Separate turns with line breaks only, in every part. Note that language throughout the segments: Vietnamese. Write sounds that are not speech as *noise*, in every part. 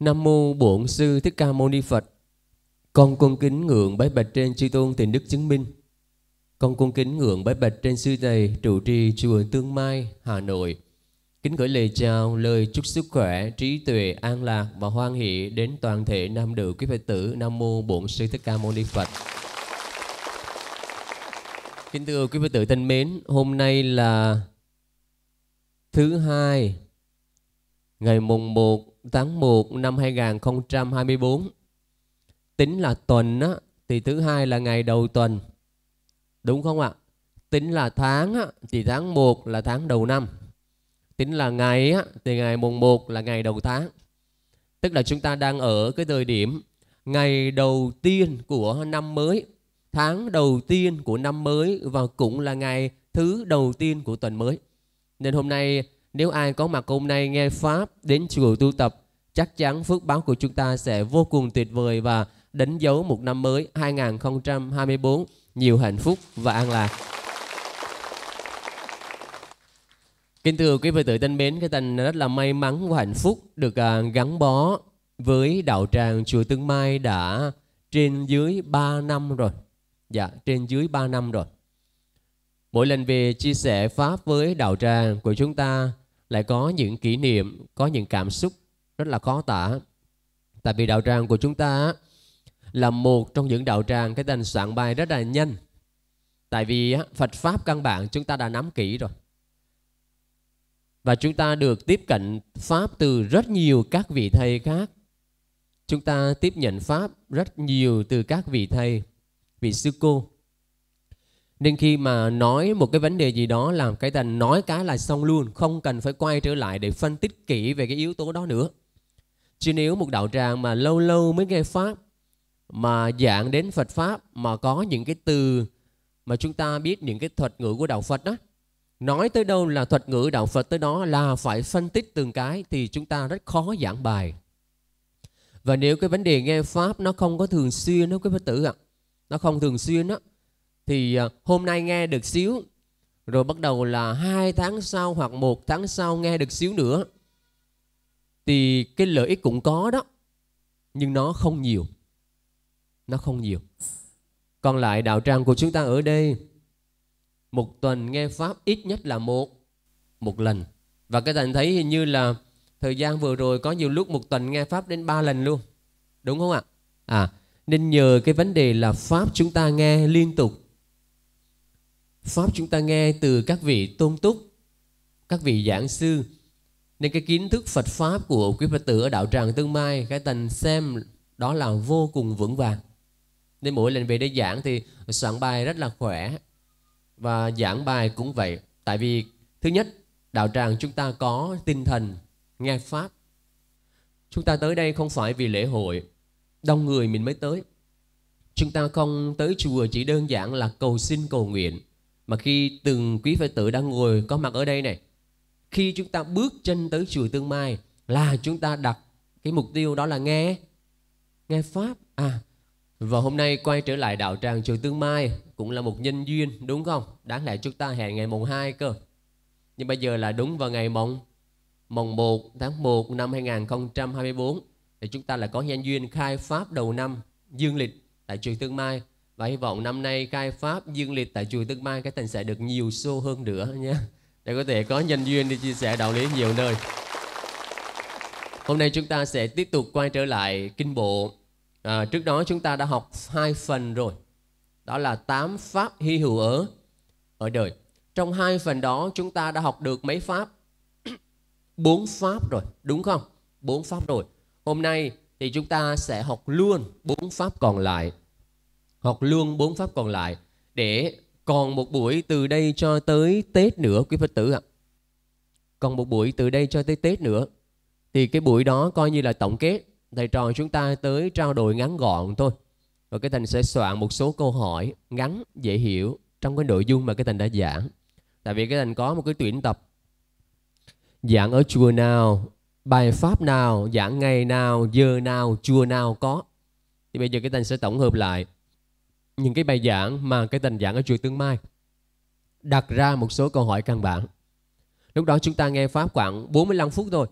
Nam mô Bổn sư Thích Ca Mâu Ni Phật. Con cung kính ngưỡng bái bạch trên chư tôn tiền đức chứng minh. Con cung kính ngưỡng bái bạch trên sư thầy trụ trì chùa Tương Mai, Hà Nội. Kính gửi lời chào, lời chúc sức khỏe, trí tuệ, an lạc và hoan hỷ đến toàn thể nam nữ quý phật tử Nam mô Bổn sư Thích Ca Mâu Ni Phật. Kính thưa quý phật tử thân mến, hôm nay là thứ hai ngày mùng 1 tháng 1 năm 2024 tính là tuần á, thì thứ hai là ngày đầu tuần đúng không ạ tính là tháng á, thì tháng 1 là tháng đầu năm tính là ngày á, thì ngày mùng 1 là ngày đầu tháng tức là chúng ta đang ở cái thời điểm ngày đầu tiên của năm mới tháng đầu tiên của năm mới và cũng là ngày thứ đầu tiên của tuần mới nên hôm nay nếu ai có mặt hôm nay nghe Pháp đến chùa tu tập, chắc chắn phước báo của chúng ta sẽ vô cùng tuyệt vời và đánh dấu một năm mới 2024 nhiều hạnh phúc và an lạc. Kính thưa quý vị tự thân mến, cái tình rất là may mắn và hạnh phúc được à, gắn bó với đạo tràng chùa Tương Mai đã trên dưới 3 năm rồi. Dạ, trên dưới 3 năm rồi. Mỗi lần về chia sẻ Pháp với đạo tràng của chúng ta lại có những kỷ niệm, có những cảm xúc rất là khó tả. Tại vì đạo tràng của chúng ta là một trong những đạo tràng cái tên soạn bài rất là nhanh. Tại vì Phật Pháp căn bản chúng ta đã nắm kỹ rồi. Và chúng ta được tiếp cận Pháp từ rất nhiều các vị thầy khác. Chúng ta tiếp nhận Pháp rất nhiều từ các vị thầy, vị sư cô. Nên khi mà nói một cái vấn đề gì đó làm cái thành nói cái là xong luôn, không cần phải quay trở lại để phân tích kỹ về cái yếu tố đó nữa. Chứ nếu một đạo tràng mà lâu lâu mới nghe Pháp, mà dạng đến Phật Pháp, mà có những cái từ mà chúng ta biết những cái thuật ngữ của Đạo Phật đó, nói tới đâu là thuật ngữ Đạo Phật tới đó là phải phân tích từng cái thì chúng ta rất khó giảng bài. Và nếu cái vấn đề nghe Pháp nó không có thường xuyên đó quý Phật tử ạ, à, nó không thường xuyên đó, thì à, hôm nay nghe được xíu rồi bắt đầu là hai tháng sau hoặc một tháng sau nghe được xíu nữa thì cái lợi ích cũng có đó nhưng nó không nhiều nó không nhiều còn lại đạo tràng của chúng ta ở đây một tuần nghe pháp ít nhất là một một lần và các bạn thấy hình như là thời gian vừa rồi có nhiều lúc một tuần nghe pháp đến ba lần luôn đúng không ạ à nên nhờ cái vấn đề là pháp chúng ta nghe liên tục Pháp chúng ta nghe từ các vị tôn túc, các vị giảng sư. Nên cái kiến thức Phật Pháp của quý Phật tử ở đạo Tràng Tương Mai, cái Tần xem đó là vô cùng vững vàng. Nên mỗi lần về đây giảng thì soạn bài rất là khỏe. Và giảng bài cũng vậy. Tại vì thứ nhất, đạo tràng chúng ta có tinh thần nghe Pháp. Chúng ta tới đây không phải vì lễ hội, đông người mình mới tới. Chúng ta không tới chùa chỉ đơn giản là cầu xin cầu nguyện mà khi từng quý phật tử đang ngồi có mặt ở đây này khi chúng ta bước chân tới chùa tương mai là chúng ta đặt cái mục tiêu đó là nghe nghe pháp à và hôm nay quay trở lại đạo tràng chùa tương mai cũng là một nhân duyên đúng không đáng lẽ chúng ta hẹn ngày mùng 2 cơ nhưng bây giờ là đúng vào ngày mùng mùng 1 tháng 1 năm 2024 thì chúng ta là có nhân duyên khai pháp đầu năm dương lịch tại chùa tương mai và hy vọng năm nay khai pháp dương liệt tại chùa Tân Mai các thành sẽ được nhiều show hơn nữa nha để có thể có nhân duyên đi chia sẻ đạo lý nhiều nơi hôm nay chúng ta sẽ tiếp tục quay trở lại kinh bộ à, trước đó chúng ta đã học hai phần rồi đó là tám pháp hy hữu ở ở đời trong hai phần đó chúng ta đã học được mấy pháp *clears throat* bốn pháp rồi đúng không bốn pháp rồi hôm nay thì chúng ta sẽ học luôn bốn pháp còn lại hoặc luôn bốn pháp còn lại để còn một buổi từ đây cho tới Tết nữa quý Phật tử ạ. À. Còn một buổi từ đây cho tới Tết nữa thì cái buổi đó coi như là tổng kết thầy trò chúng ta tới trao đổi ngắn gọn thôi. Và cái thành sẽ soạn một số câu hỏi ngắn dễ hiểu trong cái nội dung mà cái thành đã giảng. Tại vì cái thành có một cái tuyển tập giảng ở chùa nào, bài pháp nào, giảng ngày nào, giờ nào, chùa nào có. Thì bây giờ cái thành sẽ tổng hợp lại những cái bài giảng mà cái tình giảng ở chùa Tương Mai đặt ra một số câu hỏi căn bản. Lúc đó chúng ta nghe pháp khoảng 45 phút thôi.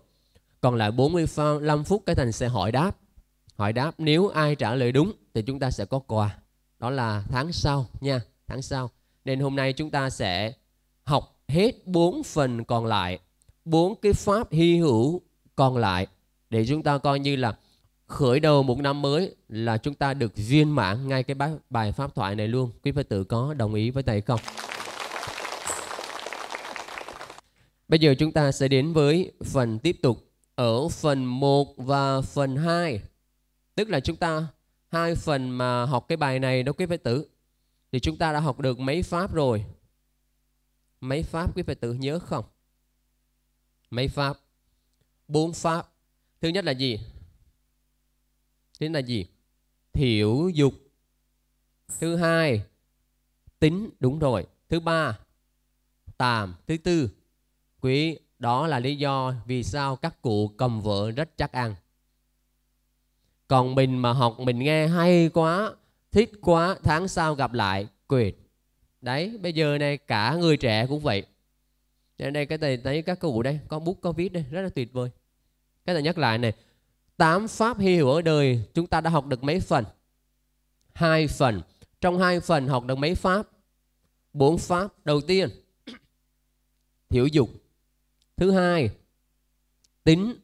Còn lại 45 phút cái thành sẽ hỏi đáp. Hỏi đáp nếu ai trả lời đúng thì chúng ta sẽ có quà. Đó là tháng sau nha, tháng sau. Nên hôm nay chúng ta sẽ học hết 4 phần còn lại, 4 cái pháp hy hữu còn lại để chúng ta coi như là khởi đầu một năm mới là chúng ta được duyên mãn ngay cái bài, bài pháp thoại này luôn. Quý Phật tử có đồng ý với thầy không? Bây giờ chúng ta sẽ đến với phần tiếp tục ở phần 1 và phần 2. Tức là chúng ta hai phần mà học cái bài này đó quý Phật tử. Thì chúng ta đã học được mấy pháp rồi. Mấy pháp quý Phật tử nhớ không? Mấy pháp? Bốn pháp. Thứ nhất là gì? nên là gì thiểu dục thứ hai tính đúng rồi thứ ba tàm thứ tư quý đó là lý do vì sao các cụ cầm vợ rất chắc ăn còn mình mà học mình nghe hay quá thích quá tháng sau gặp lại quệt đấy bây giờ này cả người trẻ cũng vậy cho nên đây cái thầy thấy các cụ đây có bút có viết đây rất là tuyệt vời cái thầy nhắc lại này Tám pháp hy hữu ở đời chúng ta đã học được mấy phần? Hai phần. Trong hai phần học được mấy pháp? Bốn pháp. Đầu tiên, *clears throat* thiểu dục. Thứ hai, tính.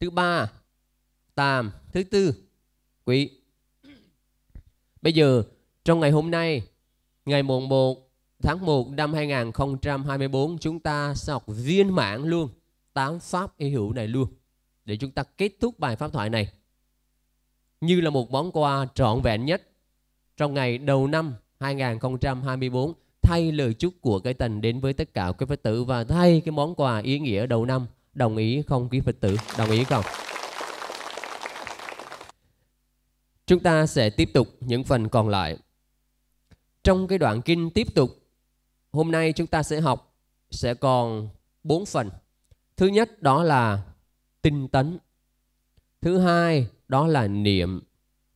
Thứ ba, tàm. Thứ tư, quỷ. *clears throat* Bây giờ, trong ngày hôm nay, ngày mùng 1 tháng 1 năm 2024, chúng ta sẽ học viên mãn luôn. Tám pháp y hữu này luôn để chúng ta kết thúc bài pháp thoại này như là một món quà trọn vẹn nhất trong ngày đầu năm 2024 thay lời chúc của cái tình đến với tất cả quý Phật tử và thay cái món quà ý nghĩa đầu năm đồng ý không quý Phật tử đồng ý không chúng ta sẽ tiếp tục những phần còn lại trong cái đoạn kinh tiếp tục hôm nay chúng ta sẽ học sẽ còn bốn phần thứ nhất đó là tinh tấn thứ hai đó là niệm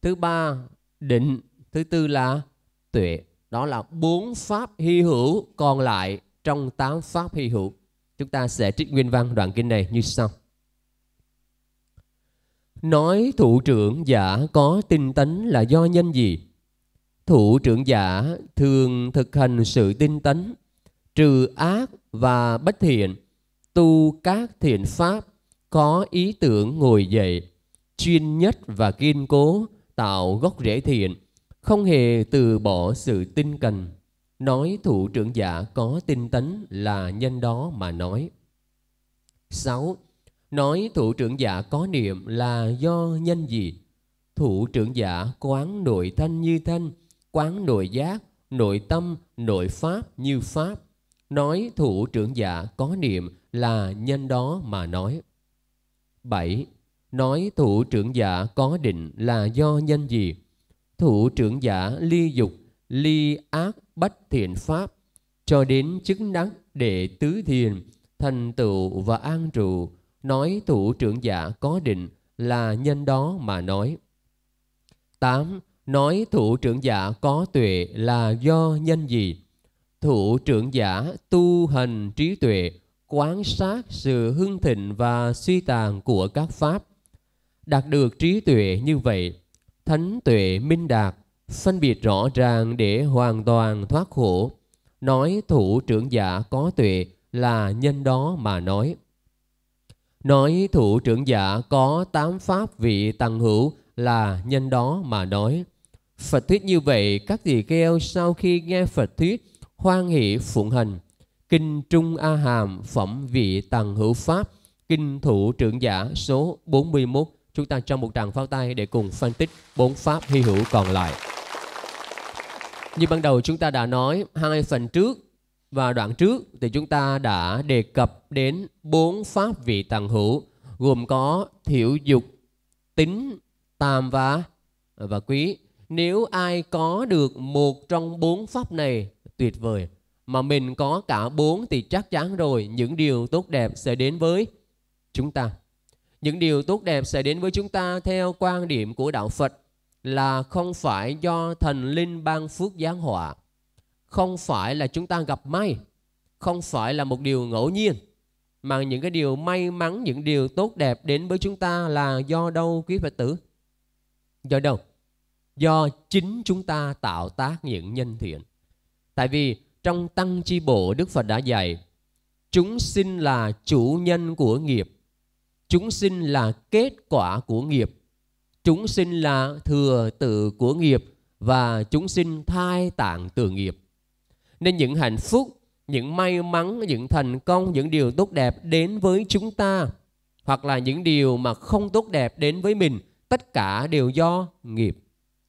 thứ ba định thứ tư là tuệ đó là bốn pháp hy hữu còn lại trong tám pháp hy hữu chúng ta sẽ trích nguyên văn đoạn kinh này như sau nói thủ trưởng giả có tinh tấn là do nhân gì thủ trưởng giả thường thực hành sự tinh tấn trừ ác và bất thiện tu các thiện pháp có ý tưởng ngồi dậy, chuyên nhất và kiên cố, tạo gốc rễ thiện, không hề từ bỏ sự tinh cần. Nói thủ trưởng giả có tinh tấn là nhân đó mà nói. 6. Nói thủ trưởng giả có niệm là do nhân gì? Thủ trưởng giả quán nội thanh như thanh, quán nội giác, nội tâm, nội pháp như pháp. Nói thủ trưởng giả có niệm là nhân đó mà nói. 7. Nói thủ trưởng giả có định là do nhân gì? Thủ trưởng giả ly dục, ly ác bất thiện pháp, cho đến chức đắc để tứ thiền, thành tựu và an trụ. Nói thủ trưởng giả có định là nhân đó mà nói. 8. Nói thủ trưởng giả có tuệ là do nhân gì? Thủ trưởng giả tu hành trí tuệ quán sát sự hưng thịnh và suy tàn của các pháp. Đạt được trí tuệ như vậy, thánh tuệ minh đạt, phân biệt rõ ràng để hoàn toàn thoát khổ. Nói thủ trưởng giả có tuệ là nhân đó mà nói. Nói thủ trưởng giả có tám pháp vị tăng hữu là nhân đó mà nói. Phật thuyết như vậy, các tỳ kheo sau khi nghe Phật thuyết, hoan hỷ phụng hành, Kinh Trung A Hàm Phẩm Vị Tàng Hữu Pháp Kinh Thủ Trưởng Giả số 41 Chúng ta trong một tràng pháo tay để cùng phân tích bốn Pháp hy hữu còn lại Như ban đầu chúng ta đã nói hai phần trước và đoạn trước thì chúng ta đã đề cập đến bốn Pháp vị tàng hữu gồm có thiểu dục, tính, tam và và quý. Nếu ai có được một trong bốn pháp này tuyệt vời mà mình có cả bốn thì chắc chắn rồi những điều tốt đẹp sẽ đến với chúng ta. Những điều tốt đẹp sẽ đến với chúng ta theo quan điểm của đạo Phật là không phải do thần linh ban phước giáng họa, không phải là chúng ta gặp may, không phải là một điều ngẫu nhiên mà những cái điều may mắn, những điều tốt đẹp đến với chúng ta là do đâu quý Phật tử? Do đâu? Do chính chúng ta tạo tác những nhân thiện. Tại vì trong Tăng Chi Bộ, Đức Phật đã dạy, chúng sinh là chủ nhân của nghiệp, chúng sinh là kết quả của nghiệp, chúng sinh là thừa tự của nghiệp và chúng sinh thai tạng từ nghiệp. Nên những hạnh phúc, những may mắn, những thành công, những điều tốt đẹp đến với chúng ta hoặc là những điều mà không tốt đẹp đến với mình tất cả đều do nghiệp.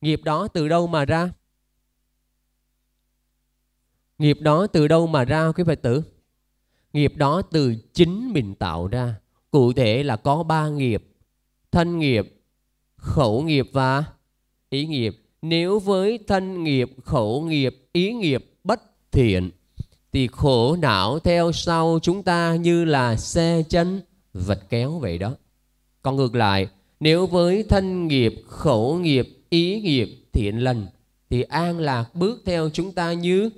Nghiệp đó từ đâu mà ra? Nghiệp đó từ đâu mà ra quý Phật tử? Nghiệp đó từ chính mình tạo ra. Cụ thể là có ba nghiệp. Thân nghiệp, khẩu nghiệp và ý nghiệp. Nếu với thân nghiệp, khẩu nghiệp, ý nghiệp bất thiện thì khổ não theo sau chúng ta như là xe chân vật kéo vậy đó. Còn ngược lại, nếu với thân nghiệp, khẩu nghiệp, ý nghiệp thiện lành thì an lạc bước theo chúng ta như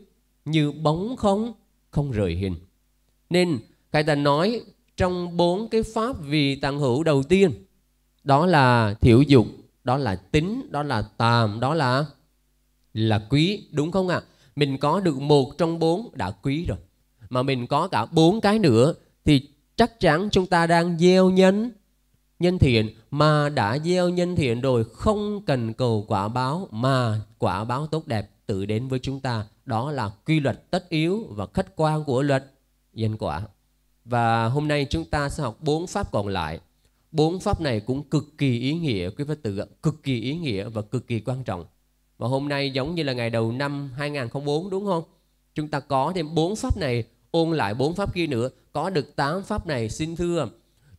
như bóng không không rời hình nên Khai ta nói trong bốn cái pháp vì tăng hữu đầu tiên đó là thiểu dục đó là tính đó là tàm đó là là quý đúng không ạ à? mình có được một trong bốn đã quý rồi mà mình có cả bốn cái nữa thì chắc chắn chúng ta đang gieo nhân nhân thiện mà đã gieo nhân thiện rồi không cần cầu quả báo mà quả báo tốt đẹp tự đến với chúng ta đó là quy luật tất yếu và khách quan của luật nhân quả. Và hôm nay chúng ta sẽ học bốn pháp còn lại. Bốn pháp này cũng cực kỳ ý nghĩa quý Phật tử cực kỳ ý nghĩa và cực kỳ quan trọng. Và hôm nay giống như là ngày đầu năm 2004 đúng không? Chúng ta có thêm bốn pháp này, ôn lại bốn pháp kia nữa, có được tám pháp này xin thưa.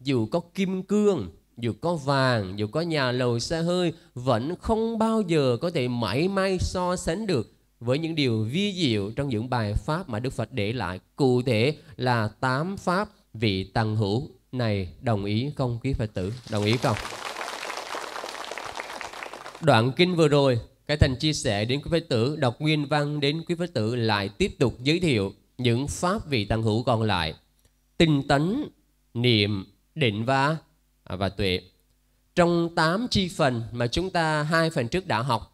Dù có kim cương, dù có vàng, dù có nhà lầu xe hơi vẫn không bao giờ có thể mảy may so sánh được với những điều vi diệu trong những bài pháp mà Đức Phật để lại, cụ thể là tám pháp vị tăng hữu này đồng ý không quý Phật tử? Đồng ý không? Đoạn kinh vừa rồi, cái thành chia sẻ đến quý Phật tử, đọc nguyên văn đến quý Phật tử lại tiếp tục giới thiệu những pháp vị tăng hữu còn lại. Tinh tấn, niệm, định và và tuệ. Trong 8 chi phần mà chúng ta hai phần trước đã học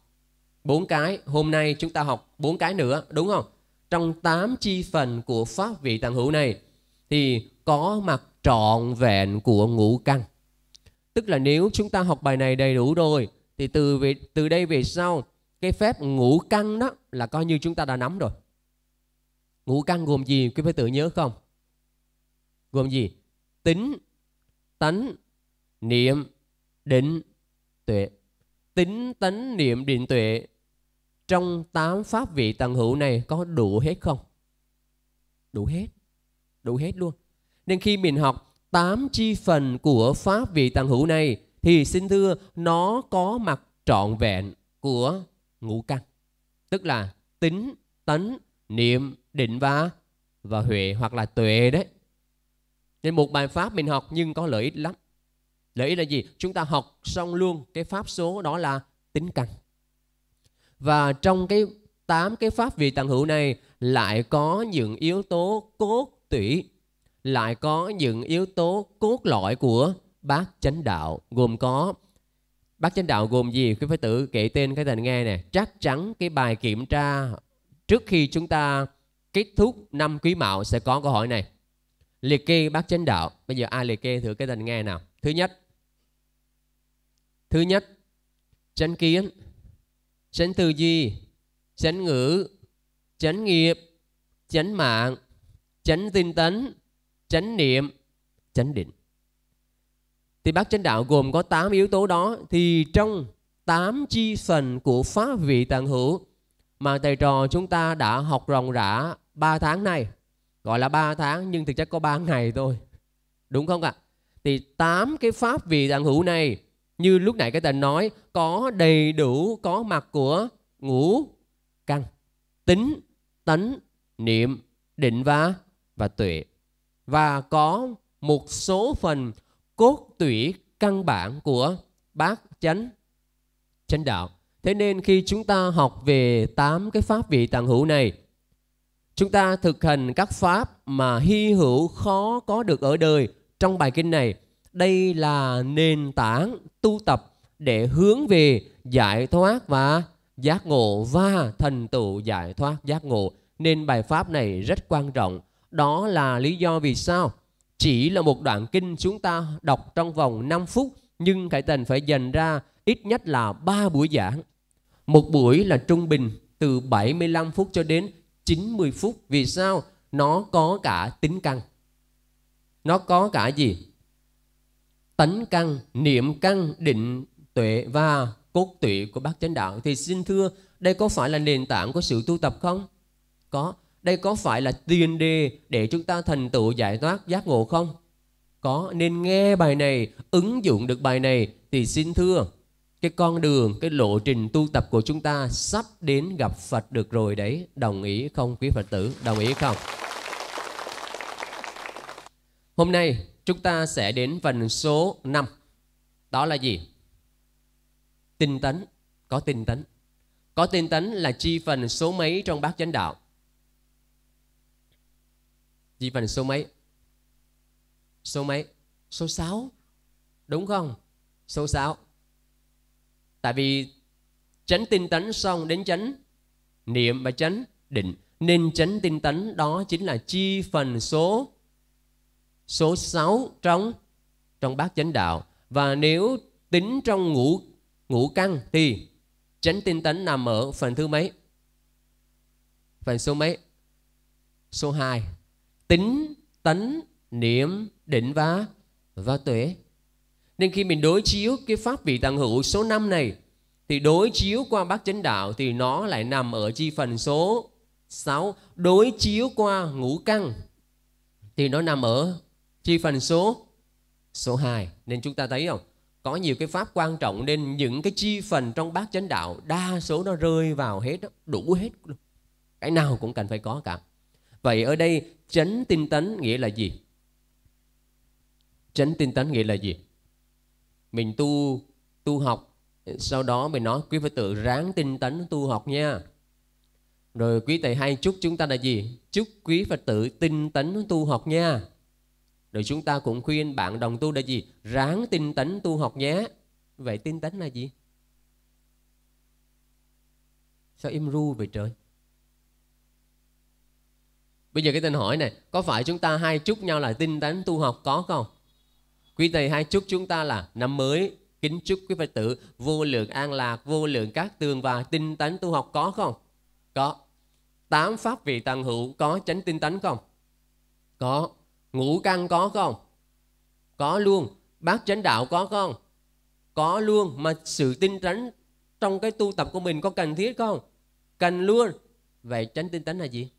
bốn cái hôm nay chúng ta học bốn cái nữa đúng không trong tám chi phần của pháp vị tạng hữu này thì có mặt trọn vẹn của ngũ căn tức là nếu chúng ta học bài này đầy đủ rồi thì từ về, từ đây về sau cái phép ngũ căn đó là coi như chúng ta đã nắm rồi ngũ căn gồm gì quý vị tự nhớ không gồm gì tính tánh niệm định tuệ tính tánh niệm định tuệ trong tám pháp vị tầng hữu này có đủ hết không? Đủ hết. Đủ hết luôn. Nên khi mình học tám chi phần của pháp vị tầng hữu này thì xin thưa nó có mặt trọn vẹn của ngũ căn. Tức là tính, tấn, niệm, định và và huệ hoặc là tuệ đấy. Nên một bài pháp mình học nhưng có lợi ích lắm. Lợi ích là gì? Chúng ta học xong luôn cái pháp số đó là tính căn. Và trong cái tám cái pháp vị tạng hữu này lại có những yếu tố cốt tủy, lại có những yếu tố cốt lõi của bát chánh đạo gồm có bát chánh đạo gồm gì quý phải tự kể tên cái thành nghe nè chắc chắn cái bài kiểm tra trước khi chúng ta kết thúc năm quý mạo sẽ có câu hỏi này liệt kê bát chánh đạo bây giờ ai liệt kê thử cái thành nghe nào thứ nhất thứ nhất chánh kiến Tránh tư duy, tránh ngữ, tránh nghiệp, tránh mạng, tránh tinh tấn, tránh niệm, tránh định. Thì bác chánh đạo gồm có 8 yếu tố đó thì trong 8 chi phần của pháp vị tạng hữu mà thầy trò chúng ta đã học ròng rã 3 tháng này, Gọi là 3 tháng nhưng thực chất có 3 ngày thôi. Đúng không ạ? Thì 8 cái pháp vị tạng hữu này như lúc nãy cái tên nói có đầy đủ có mặt của ngũ căn tính tấn niệm định và và tuệ và có một số phần cốt tủy căn bản của bát chánh chánh đạo thế nên khi chúng ta học về tám cái pháp vị tạng hữu này chúng ta thực hành các pháp mà hy hữu khó có được ở đời trong bài kinh này đây là nền tảng tu tập để hướng về giải thoát và giác ngộ và thành tựu giải thoát giác ngộ. Nên bài pháp này rất quan trọng. Đó là lý do vì sao chỉ là một đoạn kinh chúng ta đọc trong vòng 5 phút nhưng Khải Tần phải dành ra ít nhất là 3 buổi giảng. Một buổi là trung bình từ 75 phút cho đến 90 phút. Vì sao? Nó có cả tính căn. Nó có cả gì? tánh căn, niệm căn, định tuệ và cốt tuệ của bác chánh đạo thì xin thưa đây có phải là nền tảng của sự tu tập không? Có. Đây có phải là tiền đề để chúng ta thành tựu giải thoát giác ngộ không? Có. Nên nghe bài này, ứng dụng được bài này thì xin thưa cái con đường, cái lộ trình tu tập của chúng ta sắp đến gặp Phật được rồi đấy. Đồng ý không quý Phật tử? Đồng ý không? Hôm nay chúng ta sẽ đến phần số 5. Đó là gì? Tinh tấn, có tinh tấn. Có tinh tấn là chi phần số mấy trong bát chánh đạo? Chi phần số mấy? Số mấy? Số 6. Đúng không? Số 6. Tại vì chánh tinh tấn xong đến chánh niệm và chánh định. Nên chánh tinh tấn đó chính là chi phần số số 6 trong trong bát chánh đạo và nếu tính trong ngũ ngũ căn thì chánh tinh tấn nằm ở phần thứ mấy? Phần số mấy? Số 2. Tính, tấn, niệm, định và và tuệ. Nên khi mình đối chiếu cái pháp vị tăng hữu số 5 này thì đối chiếu qua bát chánh đạo thì nó lại nằm ở chi phần số 6 đối chiếu qua ngũ căn thì nó nằm ở chi phần số số 2 nên chúng ta thấy không có nhiều cái pháp quan trọng nên những cái chi phần trong bát chánh đạo đa số nó rơi vào hết đủ hết cái nào cũng cần phải có cả vậy ở đây chánh tinh tấn nghĩa là gì chánh tinh tấn nghĩa là gì mình tu tu học sau đó mình nói quý phật tử ráng tinh tấn tu học nha rồi quý thầy hay chúc chúng ta là gì chúc quý phật tử tinh tấn tu học nha rồi chúng ta cũng khuyên bạn đồng tu là gì? Ráng tinh tấn tu học nhé. Vậy tinh tấn là gì? Sao im ru vậy trời? Bây giờ cái tên hỏi này, có phải chúng ta hai chúc nhau là tinh tấn tu học có không? Quý thầy hai chúc chúng ta là năm mới kính chúc quý Phật tử vô lượng an lạc, vô lượng các tường và tinh tấn tu học có không? Có. Tám pháp vị tăng hữu có chánh tinh tấn không? Có. Ngũ căn có không? Có luôn. Bát chánh đạo có không? Có luôn. Mà sự tinh tấn trong cái tu tập của mình có cần thiết không? Cần luôn. Vậy tránh tinh tấn là gì?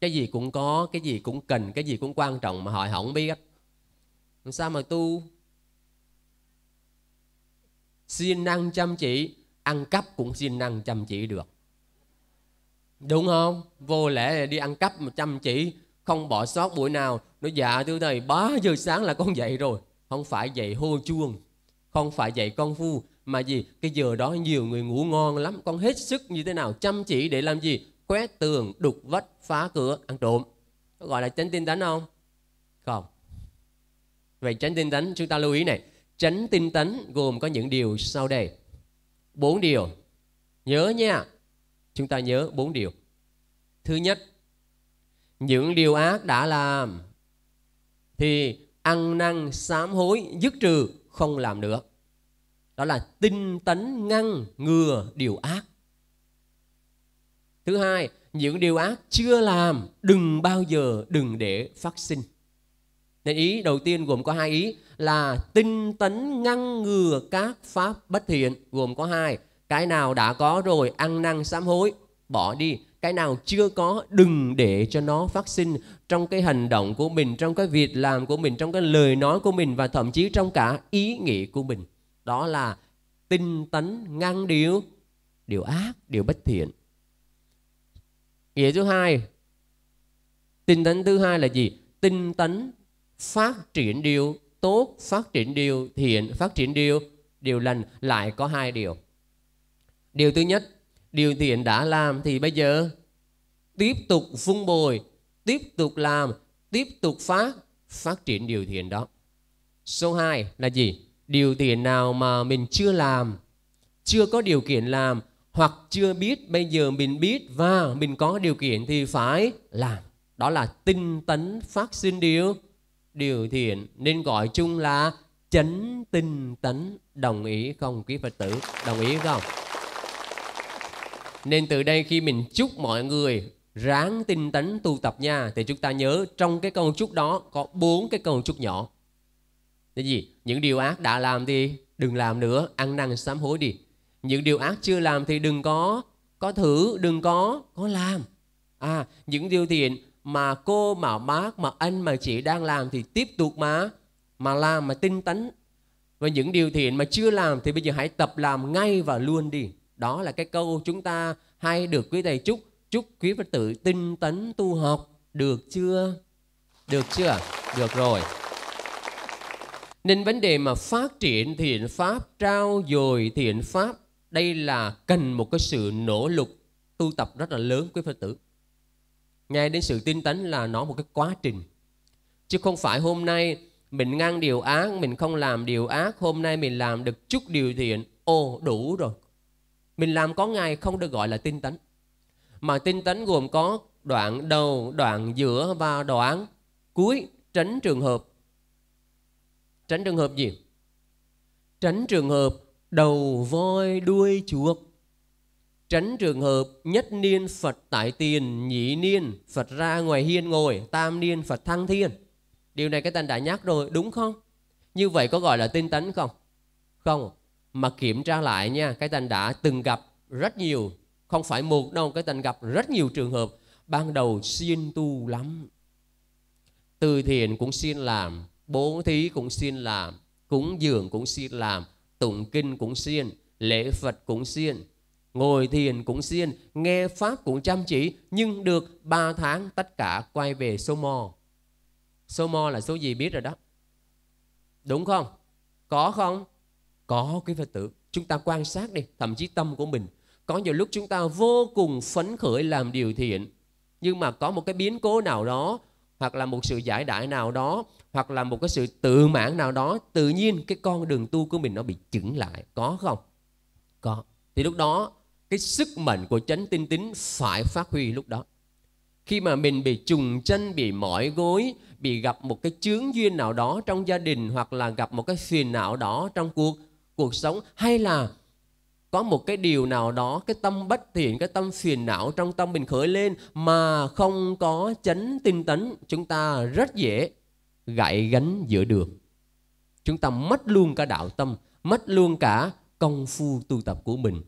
Cái gì cũng có, cái gì cũng cần, cái gì cũng quan trọng mà họ không biết. sao mà tu siêng năng chăm chỉ, ăn cắp cũng siêng năng chăm chỉ được. Đúng không? Vô lẽ đi ăn cắp mà chăm chỉ, không bỏ sót buổi nào nói dạ thưa thầy 3 giờ sáng là con dậy rồi không phải dậy hô chuông không phải dậy con vu mà gì cái giờ đó nhiều người ngủ ngon lắm con hết sức như thế nào chăm chỉ để làm gì quét tường đục vách phá cửa ăn trộm có gọi là tránh tin tánh không không vậy tránh tin tánh chúng ta lưu ý này tránh tin tánh gồm có những điều sau đây bốn điều nhớ nha chúng ta nhớ bốn điều thứ nhất những điều ác đã làm thì ăn năn sám hối dứt trừ không làm được đó là tinh tấn ngăn ngừa điều ác thứ hai những điều ác chưa làm đừng bao giờ đừng để phát sinh nên ý đầu tiên gồm có hai ý là tinh tấn ngăn ngừa các pháp bất thiện gồm có hai cái nào đã có rồi ăn năn sám hối bỏ đi cái nào chưa có đừng để cho nó phát sinh trong cái hành động của mình trong cái việc làm của mình trong cái lời nói của mình và thậm chí trong cả ý nghĩ của mình đó là tinh tấn ngăn điều điều ác điều bất thiện nghĩa thứ hai tinh tấn thứ hai là gì tinh tấn phát triển điều tốt phát triển điều thiện phát triển điều điều lành lại có hai điều điều thứ nhất điều thiện đã làm thì bây giờ tiếp tục phun bồi, tiếp tục làm, tiếp tục phát, phát triển điều thiện đó. Số 2 là gì? Điều thiện nào mà mình chưa làm, chưa có điều kiện làm hoặc chưa biết bây giờ mình biết và mình có điều kiện thì phải làm. Đó là tinh tấn phát sinh điều điều thiện nên gọi chung là chánh tinh tấn đồng ý không quý phật tử đồng ý không nên từ đây khi mình chúc mọi người ráng tinh tấn tu tập nha thì chúng ta nhớ trong cái câu chúc đó có bốn cái câu chúc nhỏ. Là gì? Những điều ác đã làm thì đừng làm nữa, ăn năn sám hối đi. Những điều ác chưa làm thì đừng có có thử, đừng có có làm. À, những điều thiện mà cô mà bác mà anh mà chị đang làm thì tiếp tục mà mà làm mà tinh tấn và những điều thiện mà chưa làm thì bây giờ hãy tập làm ngay và luôn đi đó là cái câu chúng ta hay được quý thầy chúc. Chúc quý Phật tử tinh tấn tu học. Được chưa? Được chưa? Được rồi. Nên vấn đề mà phát triển thiện pháp, trao dồi thiện pháp, đây là cần một cái sự nỗ lực tu tập rất là lớn quý Phật tử. Ngay đến sự tinh tấn là nó một cái quá trình. Chứ không phải hôm nay mình ngăn điều ác, mình không làm điều ác, hôm nay mình làm được chút điều thiện, ô đủ rồi. Mình làm có ngày không được gọi là tinh tấn. Mà tinh tấn gồm có đoạn đầu, đoạn giữa và đoạn cuối tránh trường hợp. Tránh trường hợp gì? Tránh trường hợp đầu voi đuôi chuột. Tránh trường hợp nhất niên Phật tại tiền, nhị niên Phật ra ngoài hiên ngồi, tam niên Phật thăng thiên. Điều này cái tên đã nhắc rồi, đúng không? Như vậy có gọi là tinh tấn không? Không mà kiểm tra lại nha cái thành đã từng gặp rất nhiều không phải một đâu cái thành gặp rất nhiều trường hợp ban đầu xin tu lắm từ thiện cũng xin làm bố thí cũng xin làm cúng dường cũng xin làm tụng kinh cũng xin lễ phật cũng xin ngồi thiền cũng xin nghe pháp cũng chăm chỉ nhưng được 3 tháng tất cả quay về số mò số mò là số gì biết rồi đó đúng không có không có quý Phật tử, chúng ta quan sát đi, thậm chí tâm của mình. Có nhiều lúc chúng ta vô cùng phấn khởi làm điều thiện, nhưng mà có một cái biến cố nào đó, hoặc là một sự giải đại nào đó, hoặc là một cái sự tự mãn nào đó, tự nhiên cái con đường tu của mình nó bị chững lại. Có không? Có. Thì lúc đó, cái sức mạnh của chánh tinh tín phải phát huy lúc đó khi mà mình bị trùng chân bị mỏi gối bị gặp một cái chướng duyên nào đó trong gia đình hoặc là gặp một cái phiền não đó trong cuộc cuộc sống hay là có một cái điều nào đó cái tâm bất thiện cái tâm phiền não trong tâm mình khởi lên mà không có chấn tinh tấn chúng ta rất dễ gãy gánh giữa đường chúng ta mất luôn cả đạo tâm mất luôn cả công phu tu tập của mình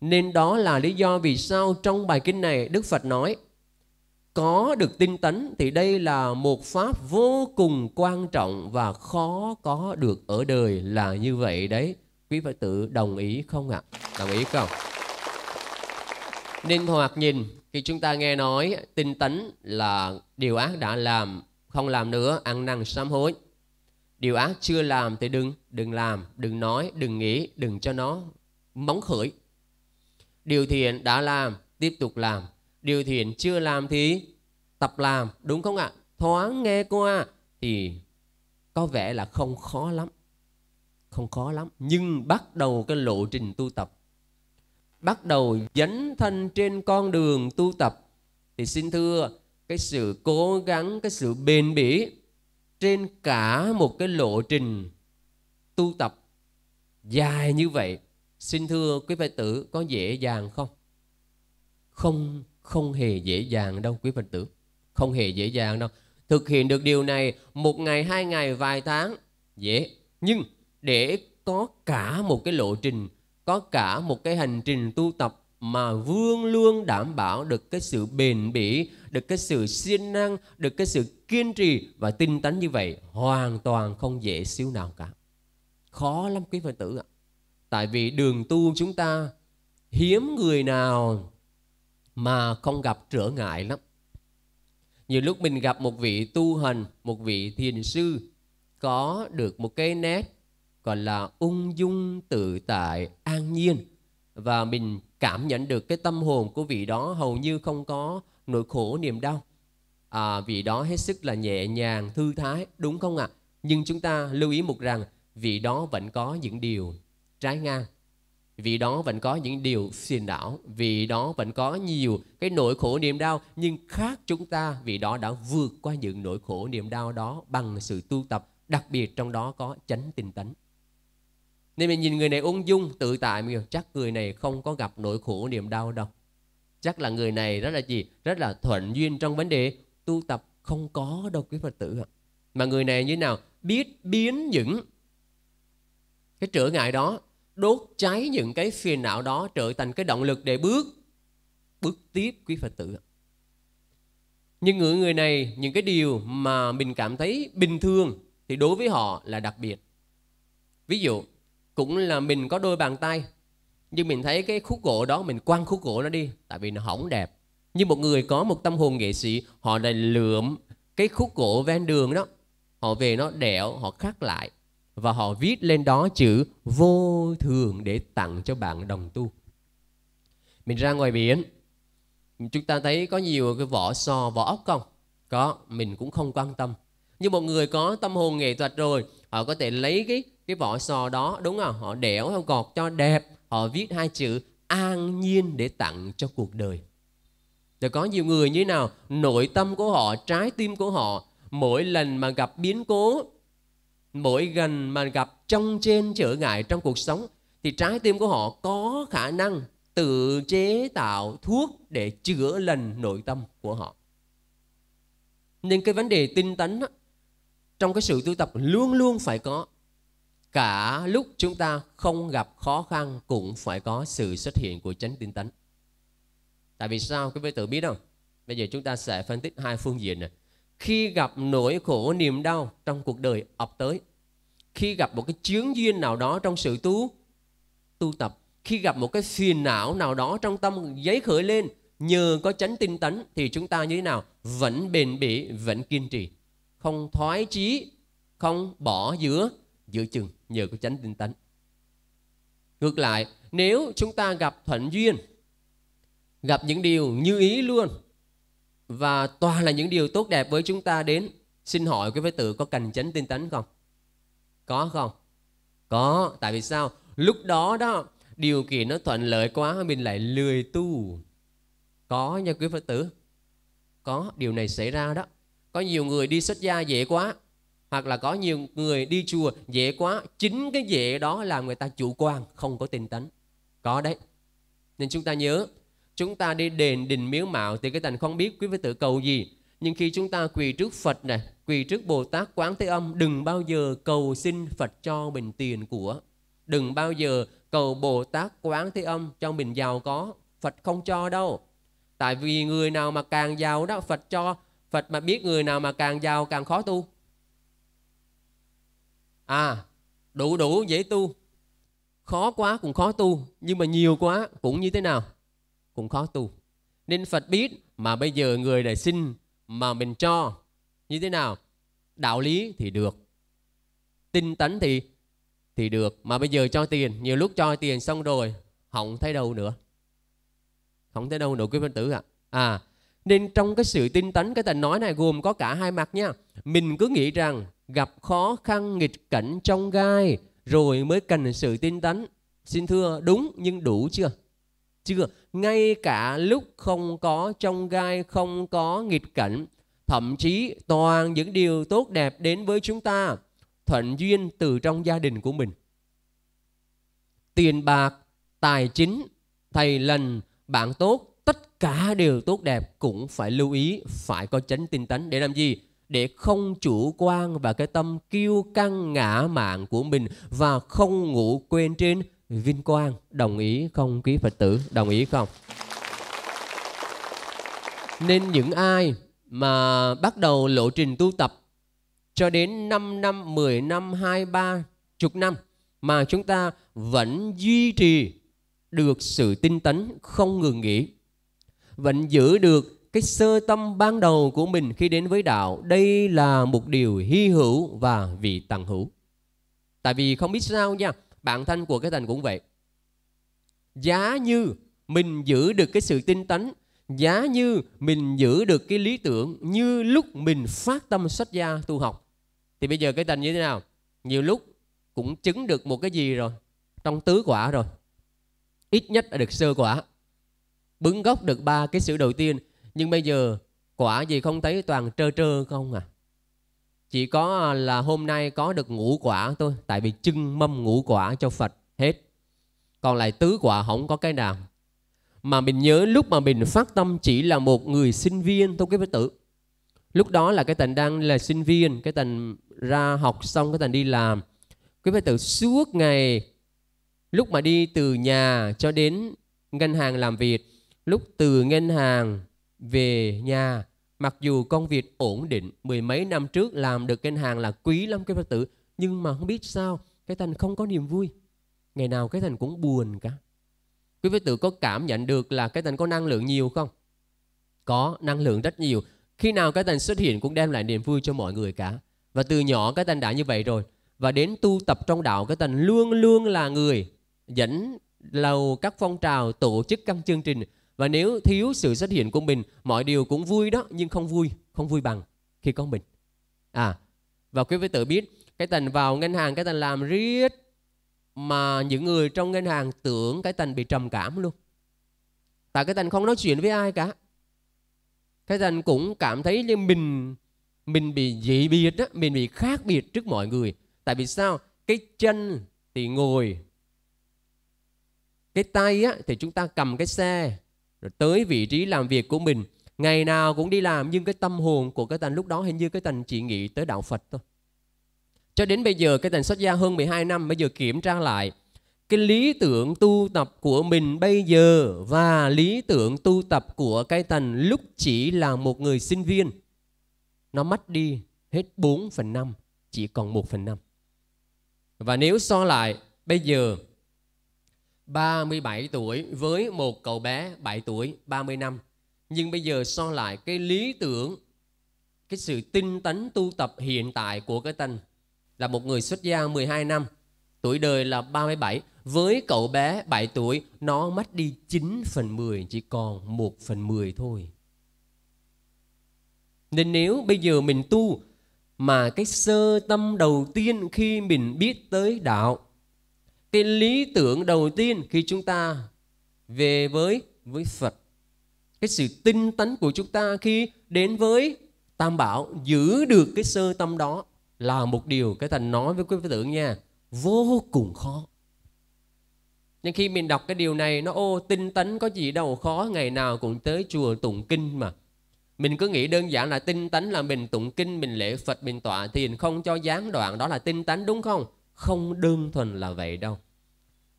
nên đó là lý do vì sao trong bài kinh này đức phật nói có được tinh tấn thì đây là một pháp vô cùng quan trọng và khó có được ở đời là như vậy đấy. Quý Phật tử đồng ý không ạ? À? Đồng ý không? Nên hoặc nhìn khi chúng ta nghe nói tinh tấn là điều ác đã làm không làm nữa ăn năn sám hối điều ác chưa làm thì đừng đừng làm đừng nói đừng nghĩ đừng cho nó móng khởi điều thiện đã làm tiếp tục làm Điều thiện chưa làm thì tập làm, đúng không ạ? Thoáng nghe qua thì có vẻ là không khó lắm. Không khó lắm, nhưng bắt đầu cái lộ trình tu tập. Bắt đầu dấn thân trên con đường tu tập thì xin thưa cái sự cố gắng, cái sự bền bỉ trên cả một cái lộ trình tu tập dài như vậy xin thưa quý phật tử có dễ dàng không không không hề dễ dàng đâu quý Phật tử. Không hề dễ dàng đâu. Thực hiện được điều này một ngày, hai ngày, vài tháng dễ. Nhưng để có cả một cái lộ trình, có cả một cái hành trình tu tập mà vương luôn đảm bảo được cái sự bền bỉ, được cái sự siêng năng, được cái sự kiên trì và tinh tấn như vậy hoàn toàn không dễ xíu nào cả. Khó lắm quý Phật tử ạ. Tại vì đường tu chúng ta hiếm người nào mà không gặp trở ngại lắm. Nhiều lúc mình gặp một vị tu hành, một vị thiền sư có được một cái nét gọi là ung dung tự tại an nhiên và mình cảm nhận được cái tâm hồn của vị đó hầu như không có nỗi khổ niềm đau à, vị đó hết sức là nhẹ nhàng thư thái đúng không ạ à? nhưng chúng ta lưu ý một rằng vị đó vẫn có những điều trái ngang vì đó vẫn có những điều xiên đảo vì đó vẫn có nhiều cái nỗi khổ niềm đau nhưng khác chúng ta vì đó đã vượt qua những nỗi khổ niềm đau đó bằng sự tu tập đặc biệt trong đó có chánh tinh tấn nên mình nhìn người này ung dung tự tại mình chắc người này không có gặp nỗi khổ niềm đau đâu chắc là người này rất là gì rất là thuận duyên trong vấn đề tu tập không có đâu quý phật tử ạ mà người này như nào biết biến những cái trở ngại đó đốt cháy những cái phiền não đó trở thành cái động lực để bước bước tiếp quý phật tử nhưng người người này những cái điều mà mình cảm thấy bình thường thì đối với họ là đặc biệt ví dụ cũng là mình có đôi bàn tay nhưng mình thấy cái khúc gỗ đó mình quăng khúc gỗ nó đi tại vì nó hỏng đẹp nhưng một người có một tâm hồn nghệ sĩ họ lại lượm cái khúc gỗ ven đường đó họ về nó đẽo họ khắc lại và họ viết lên đó chữ vô thường để tặng cho bạn đồng tu mình ra ngoài biển chúng ta thấy có nhiều cái vỏ sò vỏ ốc không có mình cũng không quan tâm nhưng một người có tâm hồn nghệ thuật rồi họ có thể lấy cái cái vỏ sò đó đúng không họ đẽo họ gọt cho đẹp họ viết hai chữ an nhiên để tặng cho cuộc đời rồi có nhiều người như thế nào nội tâm của họ trái tim của họ mỗi lần mà gặp biến cố mỗi gần mà gặp trong trên trở ngại trong cuộc sống thì trái tim của họ có khả năng tự chế tạo thuốc để chữa lành nội tâm của họ nên cái vấn đề tinh tấn đó, trong cái sự tu tập luôn luôn phải có cả lúc chúng ta không gặp khó khăn cũng phải có sự xuất hiện của chánh tinh tấn tại vì sao cái vị tự biết đâu bây giờ chúng ta sẽ phân tích hai phương diện này khi gặp nỗi khổ niềm đau trong cuộc đời ập tới khi gặp một cái chướng duyên nào đó trong sự tu tu tập khi gặp một cái phiền não nào đó trong tâm giấy khởi lên nhờ có chánh tinh tấn thì chúng ta như thế nào vẫn bền bỉ vẫn kiên trì không thoái chí không bỏ giữa giữa chừng nhờ có chánh tinh tấn ngược lại nếu chúng ta gặp thuận duyên gặp những điều như ý luôn và toàn là những điều tốt đẹp với chúng ta đến xin hỏi quý phật tử có cần chánh tinh tấn không có không có tại vì sao lúc đó đó điều kiện nó thuận lợi quá mình lại lười tu có nha quý phật tử có điều này xảy ra đó có nhiều người đi xuất gia dễ quá hoặc là có nhiều người đi chùa dễ quá chính cái dễ đó làm người ta chủ quan không có tinh tấn có đấy nên chúng ta nhớ Chúng ta đi đền đình miếu mạo thì cái thành không biết quý vị tự cầu gì. Nhưng khi chúng ta quỳ trước Phật này quỳ trước Bồ Tát Quán Thế Âm, đừng bao giờ cầu xin Phật cho mình tiền của. Đừng bao giờ cầu Bồ Tát Quán Thế Âm cho mình giàu có. Phật không cho đâu. Tại vì người nào mà càng giàu đó Phật cho, Phật mà biết người nào mà càng giàu càng khó tu. À, đủ đủ dễ tu. Khó quá cũng khó tu, nhưng mà nhiều quá cũng như thế nào? cũng khó tu nên phật biết mà bây giờ người này xin mà mình cho như thế nào đạo lý thì được tinh tấn thì thì được mà bây giờ cho tiền nhiều lúc cho tiền xong rồi không thấy đâu nữa không thấy đâu nữa quý phật tử ạ à. à nên trong cái sự tinh tấn cái tình nói này gồm có cả hai mặt nha mình cứ nghĩ rằng gặp khó khăn nghịch cảnh trong gai rồi mới cần sự tinh tấn xin thưa đúng nhưng đủ chưa chưa? Ngay cả lúc không có trong gai, không có nghịch cảnh, thậm chí toàn những điều tốt đẹp đến với chúng ta, thuận duyên từ trong gia đình của mình. Tiền bạc, tài chính, thầy lành, bạn tốt, tất cả đều tốt đẹp cũng phải lưu ý, phải có chánh tinh tấn để làm gì? để không chủ quan và cái tâm kiêu căng ngã mạng của mình và không ngủ quên trên Vinh Quang đồng ý không quý Phật tử đồng ý không? Nên những ai mà bắt đầu lộ trình tu tập cho đến 5 năm, 10 năm, 2, 3, chục năm mà chúng ta vẫn duy trì được sự tinh tấn không ngừng nghỉ vẫn giữ được cái sơ tâm ban đầu của mình khi đến với đạo đây là một điều hy hữu và vị tặng hữu tại vì không biết sao nha bản thân của cái thành cũng vậy giá như mình giữ được cái sự tinh tấn giá như mình giữ được cái lý tưởng như lúc mình phát tâm xuất gia tu học thì bây giờ cái tình như thế nào nhiều lúc cũng chứng được một cái gì rồi trong tứ quả rồi ít nhất là được sơ quả bứng gốc được ba cái sự đầu tiên nhưng bây giờ quả gì không thấy toàn trơ trơ không à chỉ có à, là hôm nay có được ngũ quả thôi tại vì trưng mâm ngũ quả cho phật hết còn lại tứ quả không có cái nào mà mình nhớ lúc mà mình phát tâm chỉ là một người sinh viên thôi cái phật tử lúc đó là cái tình đang là sinh viên cái tình ra học xong cái tình đi làm cái phật tử suốt ngày lúc mà đi từ nhà cho đến ngân hàng làm việc lúc từ ngân hàng về nhà Mặc dù công việc ổn định Mười mấy năm trước làm được ngân hàng là quý lắm cái Phật tử Nhưng mà không biết sao Cái Thành không có niềm vui Ngày nào cái Thành cũng buồn cả Quý Phật tử có cảm nhận được là cái Thành có năng lượng nhiều không? Có, năng lượng rất nhiều Khi nào cái Thành xuất hiện cũng đem lại niềm vui cho mọi người cả Và từ nhỏ cái Thành đã như vậy rồi Và đến tu tập trong đạo cái Thành luôn luôn là người Dẫn lầu các phong trào tổ chức các chương trình và nếu thiếu sự xuất hiện của mình, mọi điều cũng vui đó nhưng không vui, không vui bằng khi có mình. À, và quý vị tự biết, cái tần vào ngân hàng cái tần làm riết mà những người trong ngân hàng tưởng cái tần bị trầm cảm luôn. Tại cái tần không nói chuyện với ai cả. Cái tần cũng cảm thấy như mình mình bị dị biệt đó, mình bị khác biệt trước mọi người. Tại vì sao? Cái chân thì ngồi cái tay á, thì chúng ta cầm cái xe rồi tới vị trí làm việc của mình ngày nào cũng đi làm nhưng cái tâm hồn của cái tành lúc đó hình như cái tành chỉ nghĩ tới đạo Phật thôi cho đến bây giờ cái tành xuất gia hơn 12 năm bây giờ kiểm tra lại cái lý tưởng tu tập của mình bây giờ và lý tưởng tu tập của cái tần lúc chỉ là một người sinh viên nó mất đi hết 4 phần 5 chỉ còn 1 phần 5 và nếu so lại bây giờ 37 tuổi với một cậu bé 7 tuổi 30 năm. Nhưng bây giờ so lại cái lý tưởng, cái sự tinh tấn tu tập hiện tại của cái tanh là một người xuất gia 12 năm, tuổi đời là 37. Với cậu bé 7 tuổi, nó mất đi 9 phần 10, chỉ còn 1 phần 10 thôi. Nên nếu bây giờ mình tu mà cái sơ tâm đầu tiên khi mình biết tới đạo cái lý tưởng đầu tiên khi chúng ta về với với Phật cái sự tinh tấn của chúng ta khi đến với Tam Bảo giữ được cái sơ tâm đó là một điều cái thành nói với quý vị tưởng nha vô cùng khó nhưng khi mình đọc cái điều này nó ô tinh tấn có gì đâu khó ngày nào cũng tới chùa tụng kinh mà mình cứ nghĩ đơn giản là tinh tấn là mình tụng kinh mình lễ Phật mình tọa thiền không cho gián đoạn đó là tinh tấn đúng không không đơn thuần là vậy đâu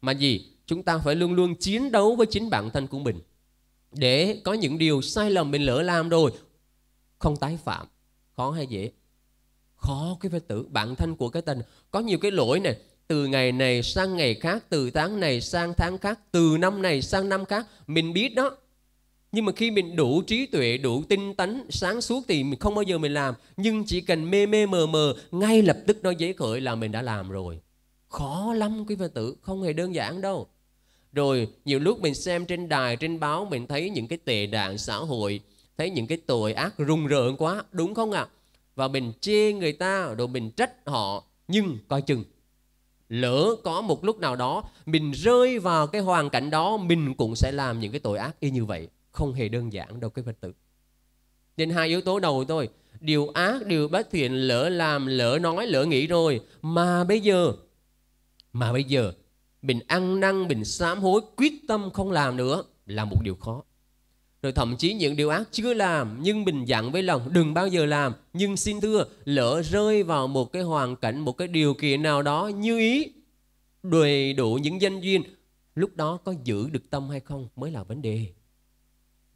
mà gì chúng ta phải luôn luôn chiến đấu với chính bản thân của mình để có những điều sai lầm mình lỡ làm rồi không tái phạm khó hay dễ khó cái phải tự bản thân của cái tình có nhiều cái lỗi này từ ngày này sang ngày khác từ tháng này sang tháng khác từ năm này sang năm khác mình biết đó nhưng mà khi mình đủ trí tuệ đủ tinh tấn sáng suốt thì mình không bao giờ mình làm nhưng chỉ cần mê mê mờ mờ ngay lập tức nó dễ khởi là mình đã làm rồi khó lắm quý phật tử không hề đơn giản đâu rồi nhiều lúc mình xem trên đài trên báo mình thấy những cái tệ nạn xã hội thấy những cái tội ác rùng rợn quá đúng không ạ à? và mình chê người ta rồi mình trách họ nhưng coi chừng lỡ có một lúc nào đó mình rơi vào cái hoàn cảnh đó mình cũng sẽ làm những cái tội ác y như vậy không hề đơn giản đâu các Phật tử. Nên hai yếu tố đầu thôi, điều ác, điều bất thiện lỡ làm, lỡ nói, lỡ nghĩ rồi mà bây giờ mà bây giờ mình ăn năn, mình sám hối, quyết tâm không làm nữa là một điều khó. Rồi thậm chí những điều ác chưa làm nhưng mình dặn với lòng đừng bao giờ làm. Nhưng xin thưa, lỡ rơi vào một cái hoàn cảnh, một cái điều kiện nào đó như ý, đầy đủ những danh duyên, lúc đó có giữ được tâm hay không mới là vấn đề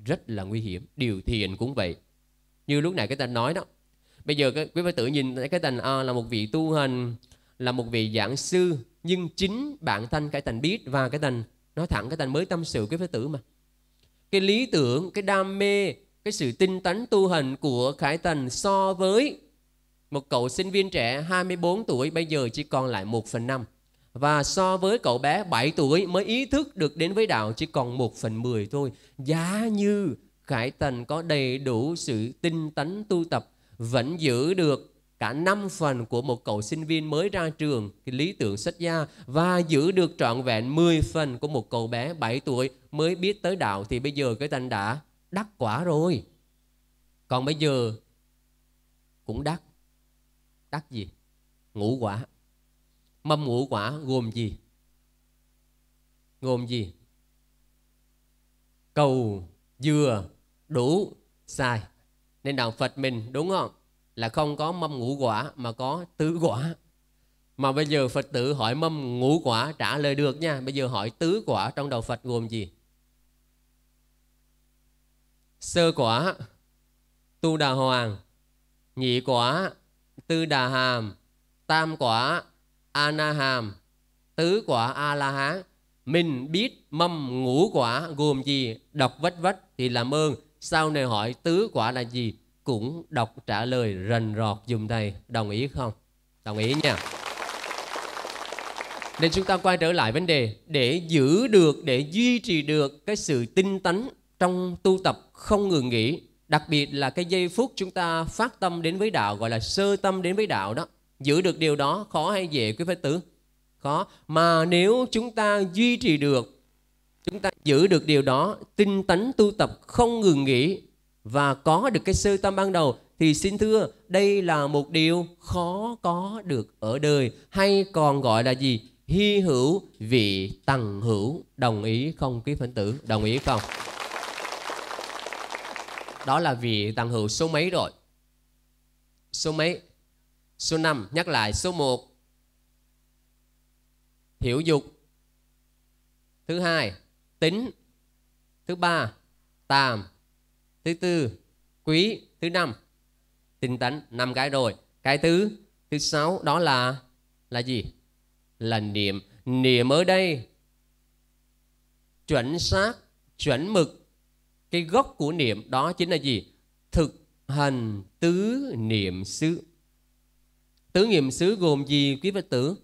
rất là nguy hiểm điều thiền cũng vậy như lúc nãy cái tên nói đó bây giờ cái, quý vị tự nhìn thấy cái tên à, là một vị tu hành là một vị giảng sư nhưng chính bản thân cái tên biết và cái tên nói thẳng cái tên mới tâm sự quý phật tử mà cái lý tưởng cái đam mê cái sự tinh tấn tu hành của khải tần so với một cậu sinh viên trẻ 24 tuổi bây giờ chỉ còn lại 1 phần 5 và so với cậu bé 7 tuổi mới ý thức được đến với đạo chỉ còn 1 phần 10 thôi. Giá như Khải Tần có đầy đủ sự tinh tấn tu tập vẫn giữ được cả 5 phần của một cậu sinh viên mới ra trường cái lý tưởng sách gia và giữ được trọn vẹn 10 phần của một cậu bé 7 tuổi mới biết tới đạo thì bây giờ cái tành đã đắc quả rồi. Còn bây giờ cũng đắc. Đắc gì? Ngũ quả mâm ngũ quả gồm gì? Gồm gì? Cầu, dừa, đủ, sai. Nên đạo Phật mình đúng không? Là không có mâm ngũ quả mà có tứ quả. Mà bây giờ Phật tử hỏi mâm ngũ quả trả lời được nha. Bây giờ hỏi tứ quả trong đầu Phật gồm gì? Sơ quả, tu đà hoàng, nhị quả, tư đà hàm, tam quả, Anaham tứ quả a la hán mình biết mâm ngũ quả gồm gì đọc vất vất thì làm ơn sau này hỏi tứ quả là gì cũng đọc trả lời rần rọt dùm thầy đồng ý không đồng ý nha nên chúng ta quay trở lại vấn đề để giữ được để duy trì được cái sự tinh tấn trong tu tập không ngừng nghỉ đặc biệt là cái giây phút chúng ta phát tâm đến với đạo gọi là sơ tâm đến với đạo đó Giữ được điều đó khó hay dễ quý phật tử? Khó. Mà nếu chúng ta duy trì được, chúng ta giữ được điều đó, tinh tấn tu tập không ngừng nghỉ và có được cái sơ tâm ban đầu thì xin thưa đây là một điều khó có được ở đời hay còn gọi là gì? Hy hữu vị tăng hữu. Đồng ý không quý phật tử? Đồng ý không? Đó là vị tăng hữu số mấy rồi? Số mấy? Số 5, nhắc lại số 1 Hiểu dục Thứ hai, tính Thứ ba, tàm Thứ tư, quý Thứ năm, tinh tấn năm cái rồi Cái thứ, thứ sáu đó là Là gì? Là niệm Niệm ở đây Chuẩn xác, chuẩn mực Cái gốc của niệm đó chính là gì? Thực hành tứ niệm xứ Tứ niệm xứ gồm gì quý Phật tử?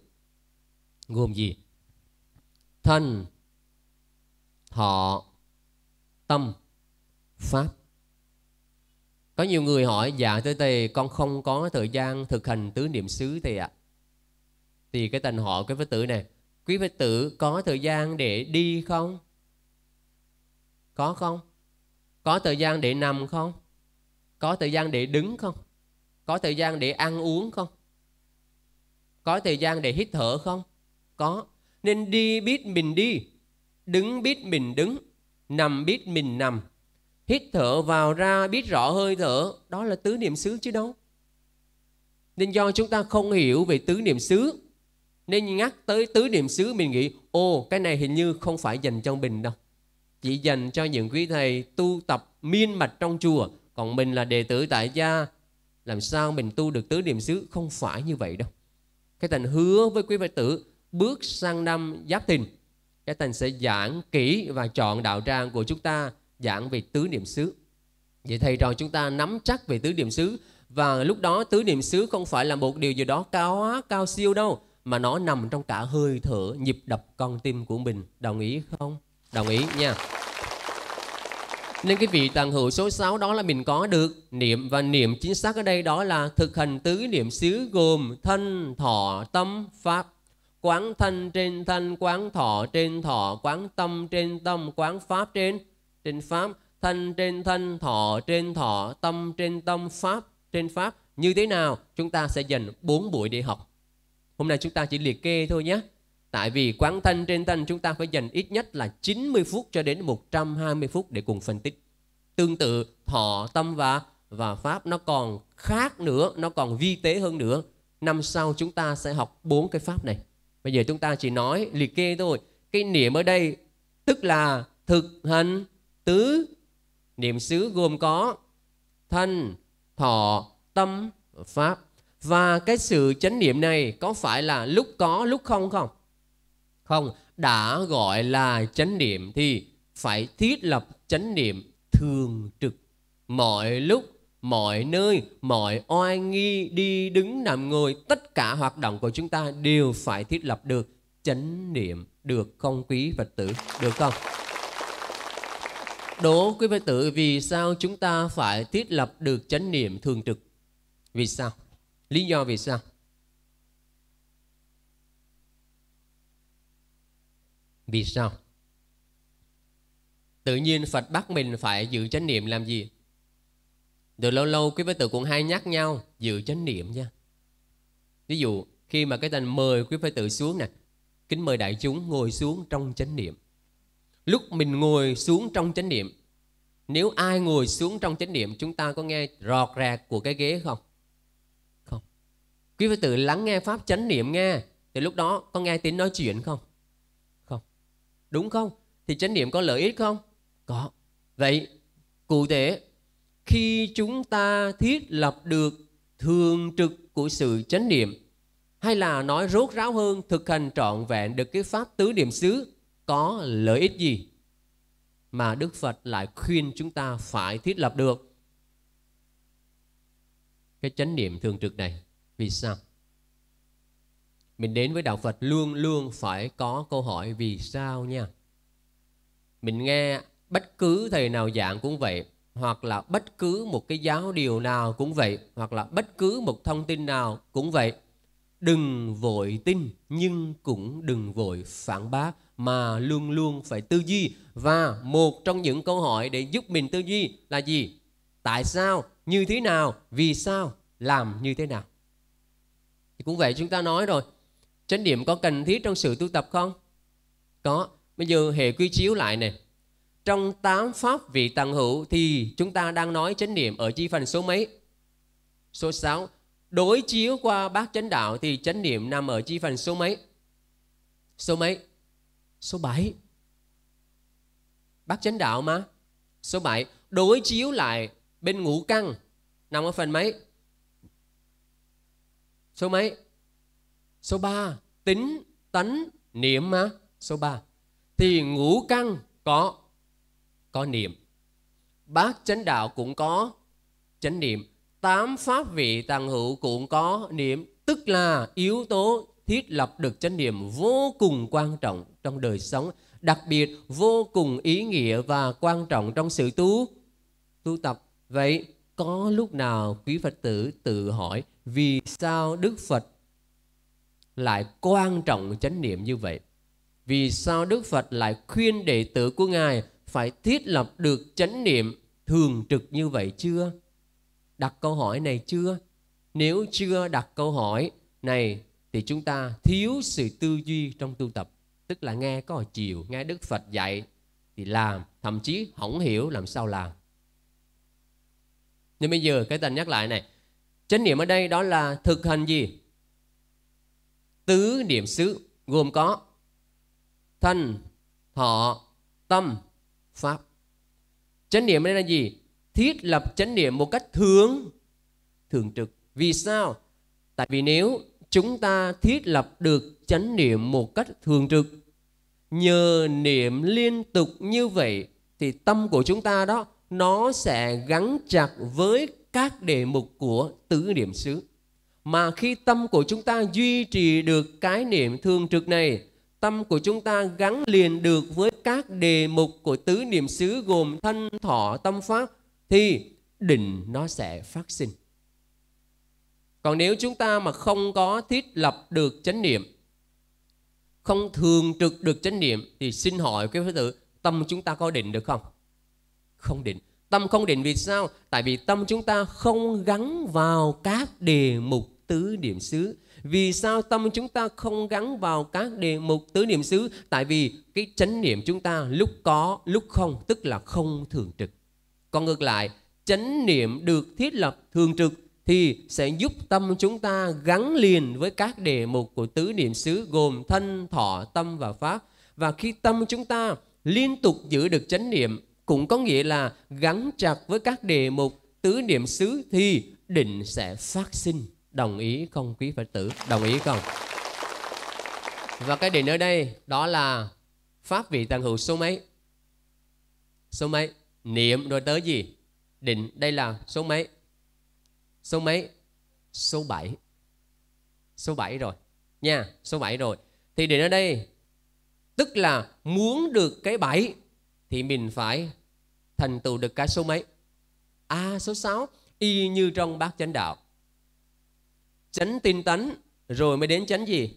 Gồm gì? Thân, họ, tâm, pháp. Có nhiều người hỏi, dạ thưa Thầy, con không có thời gian thực hành tứ niệm xứ Thầy ạ. À. Thì cái tên họ quý Phật tử này, quý Phật tử có thời gian để đi không? Có không? Có thời gian để nằm không? Có thời gian để đứng không? Có thời gian để ăn uống không? Có thời gian để hít thở không? Có. Nên đi biết mình đi, đứng biết mình đứng, nằm biết mình nằm. Hít thở vào ra biết rõ hơi thở, đó là tứ niệm xứ chứ đâu. Nên do chúng ta không hiểu về tứ niệm xứ, nên nhắc tới tứ niệm xứ mình nghĩ, ô cái này hình như không phải dành cho mình đâu. Chỉ dành cho những quý thầy tu tập miên mạch trong chùa, còn mình là đệ tử tại gia, làm sao mình tu được tứ niệm xứ không phải như vậy đâu. Cái Thành hứa với quý phật tử bước sang năm Giáp Thìn. Cái Thành sẽ giảng kỹ và chọn đạo trang của chúng ta giảng về tứ niệm xứ. Vậy thầy trò chúng ta nắm chắc về tứ niệm xứ và lúc đó tứ niệm xứ không phải là một điều gì đó cao quá, cao siêu đâu mà nó nằm trong cả hơi thở, nhịp đập con tim của mình. Đồng ý không? Đồng ý nha. Nên cái vị tàng hữu số 6 đó là mình có được niệm và niệm chính xác ở đây đó là thực hành tứ niệm xứ gồm thân, thọ, tâm, pháp. Quán thân trên thân, quán thọ trên thọ, quán tâm trên tâm, quán pháp trên trên pháp, thân trên thân, thọ trên thọ, tâm trên tâm, pháp trên pháp. Như thế nào? Chúng ta sẽ dành 4 buổi để học. Hôm nay chúng ta chỉ liệt kê thôi nhé. Tại vì quán thanh trên thanh chúng ta phải dành ít nhất là 90 phút cho đến 120 phút để cùng phân tích. Tương tự thọ, tâm và và pháp nó còn khác nữa, nó còn vi tế hơn nữa. Năm sau chúng ta sẽ học bốn cái pháp này. Bây giờ chúng ta chỉ nói liệt kê thôi. Cái niệm ở đây tức là thực hành tứ niệm xứ gồm có thân, thọ, tâm, pháp. Và cái sự chánh niệm này có phải là lúc có lúc không không? Không, đã gọi là chánh niệm thì phải thiết lập chánh niệm thường trực mọi lúc mọi nơi, mọi oai nghi, đi đứng nằm ngồi, tất cả hoạt động của chúng ta đều phải thiết lập được chánh niệm, được không quý Phật tử, được không? Đố quý Phật tử vì sao chúng ta phải thiết lập được chánh niệm thường trực? Vì sao? Lý do vì sao? Vì sao? Tự nhiên Phật bắt mình phải giữ chánh niệm làm gì? từ lâu lâu quý phái tử cũng hay nhắc nhau giữ chánh niệm nha. Ví dụ khi mà cái tên mời quý phái tử xuống nè, kính mời đại chúng ngồi xuống trong chánh niệm. Lúc mình ngồi xuống trong chánh niệm, nếu ai ngồi xuống trong chánh niệm chúng ta có nghe rọt rạc của cái ghế không? Không. Quý phái tử lắng nghe pháp chánh niệm nghe thì lúc đó có nghe tiếng nói chuyện không? đúng không? Thì chánh niệm có lợi ích không? Có. Vậy cụ thể khi chúng ta thiết lập được thường trực của sự chánh niệm hay là nói rốt ráo hơn thực hành trọn vẹn được cái pháp tứ niệm xứ có lợi ích gì mà Đức Phật lại khuyên chúng ta phải thiết lập được cái chánh niệm thường trực này vì sao mình đến với đạo phật luôn luôn phải có câu hỏi vì sao nha mình nghe bất cứ thầy nào giảng cũng vậy hoặc là bất cứ một cái giáo điều nào cũng vậy hoặc là bất cứ một thông tin nào cũng vậy đừng vội tin nhưng cũng đừng vội phản bác mà luôn luôn phải tư duy và một trong những câu hỏi để giúp mình tư duy là gì tại sao như thế nào vì sao làm như thế nào thì cũng vậy chúng ta nói rồi Chánh niệm có cần thiết trong sự tu tập không? Có. Bây giờ hệ quy chiếu lại này. Trong tám pháp vị tầng hữu thì chúng ta đang nói chánh niệm ở chi phần số mấy? Số 6. Đối chiếu qua bát chánh đạo thì chánh niệm nằm ở chi phần số mấy? Số mấy? Số 7. Bát chánh đạo mà. Số 7. Đối chiếu lại bên ngũ căn nằm ở phần mấy? Số mấy? Số 3, tính, tánh, niệm mà. Số 3. Thì ngũ căn có có niệm. Bát chánh đạo cũng có chánh niệm. Tám pháp vị tăng hữu cũng có niệm. Tức là yếu tố thiết lập được chánh niệm vô cùng quan trọng trong đời sống. Đặc biệt vô cùng ý nghĩa và quan trọng trong sự tu tu tập. Vậy có lúc nào quý Phật tử tự hỏi vì sao Đức Phật lại quan trọng chánh niệm như vậy? Vì sao Đức Phật lại khuyên đệ tử của Ngài phải thiết lập được chánh niệm thường trực như vậy chưa? Đặt câu hỏi này chưa? Nếu chưa đặt câu hỏi này thì chúng ta thiếu sự tư duy trong tu tập. Tức là nghe có chiều, nghe Đức Phật dạy thì làm, thậm chí không hiểu làm sao làm. Nhưng bây giờ cái ta nhắc lại này, chánh niệm ở đây đó là thực hành gì? tứ niệm xứ gồm có thân, thọ, tâm, pháp. Chánh niệm đây là gì? Thiết lập chánh niệm một cách thường thường trực. Vì sao? Tại vì nếu chúng ta thiết lập được chánh niệm một cách thường trực nhờ niệm liên tục như vậy thì tâm của chúng ta đó nó sẽ gắn chặt với các đề mục của tứ niệm xứ mà khi tâm của chúng ta duy trì được cái niệm thường trực này, tâm của chúng ta gắn liền được với các đề mục của tứ niệm xứ gồm thân, thọ, tâm pháp, thì định nó sẽ phát sinh. Còn nếu chúng ta mà không có thiết lập được chánh niệm, không thường trực được chánh niệm thì xin hỏi quý phật tử tâm chúng ta có định được không? Không định. Tâm không định vì sao? Tại vì tâm chúng ta không gắn vào các đề mục tứ niệm xứ. Vì sao tâm chúng ta không gắn vào các đề mục tứ niệm xứ? Tại vì cái chánh niệm chúng ta lúc có, lúc không, tức là không thường trực. Còn ngược lại, chánh niệm được thiết lập thường trực thì sẽ giúp tâm chúng ta gắn liền với các đề mục của tứ niệm xứ gồm thân, thọ, tâm và pháp. Và khi tâm chúng ta liên tục giữ được chánh niệm cũng có nghĩa là gắn chặt với các đề mục tứ niệm xứ thì định sẽ phát sinh. Đồng ý không quý Phật tử? Đồng ý không? Và cái đỉnh ở đây đó là Pháp vị tầng hữu số mấy? Số mấy? Niệm rồi tới gì? Định đây là số mấy? Số mấy? Số 7 Số 7 rồi Nha, số 7 rồi Thì định ở đây Tức là muốn được cái 7 Thì mình phải thành tựu được cái số mấy? À số 6 Y như trong bát chánh đạo chánh tinh tấn rồi mới đến chánh gì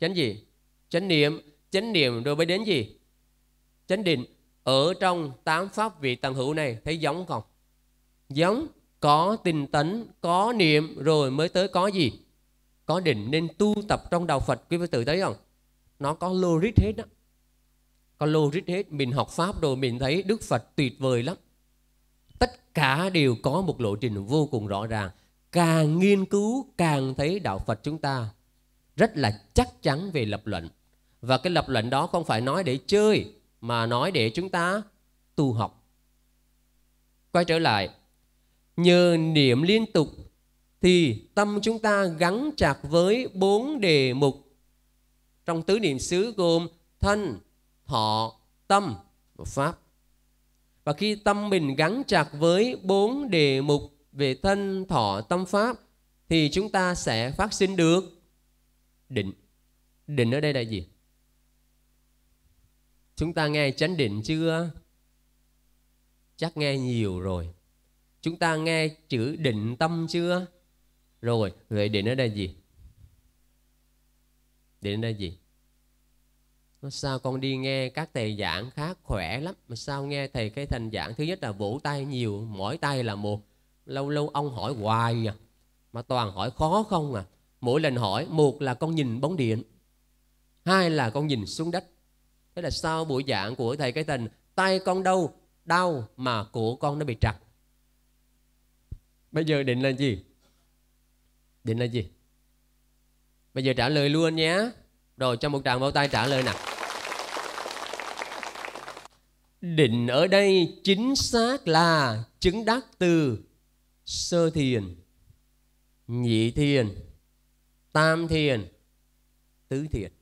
chánh gì chánh niệm chánh niệm rồi mới đến gì chánh định ở trong tám pháp vị tầng hữu này thấy giống không giống có tinh tấn có niệm rồi mới tới có gì có định nên tu tập trong đạo Phật quý vị tự thấy không nó có logic hết đó có logic hết mình học pháp rồi mình thấy Đức Phật tuyệt vời lắm tất cả đều có một lộ trình vô cùng rõ ràng càng nghiên cứu càng thấy đạo Phật chúng ta rất là chắc chắn về lập luận. Và cái lập luận đó không phải nói để chơi mà nói để chúng ta tu học. Quay trở lại, nhờ niệm liên tục thì tâm chúng ta gắn chặt với bốn đề mục trong tứ niệm xứ gồm thân, thọ, tâm và pháp. Và khi tâm mình gắn chặt với bốn đề mục về thân thọ tâm pháp thì chúng ta sẽ phát sinh được định. Định ở đây là gì? Chúng ta nghe chánh định chưa? Chắc nghe nhiều rồi. Chúng ta nghe chữ định tâm chưa? Rồi, vậy định ở đây gì? Định ở đây gì? Sao con đi nghe các thầy giảng khác khỏe lắm Mà sao nghe thầy cái thành giảng Thứ nhất là vỗ tay nhiều Mỗi tay là một lâu lâu ông hỏi hoài à mà toàn hỏi khó không à mỗi lần hỏi một là con nhìn bóng điện hai là con nhìn xuống đất thế là sau buổi giảng của thầy cái tình tay con đâu đau mà cổ con nó bị trặc bây giờ định là gì định là gì bây giờ trả lời luôn nhé rồi cho một tràng bao tay trả lời nào định ở đây chính xác là chứng đắc từ sơ thiền nhị thiền tam thiền tứ thiền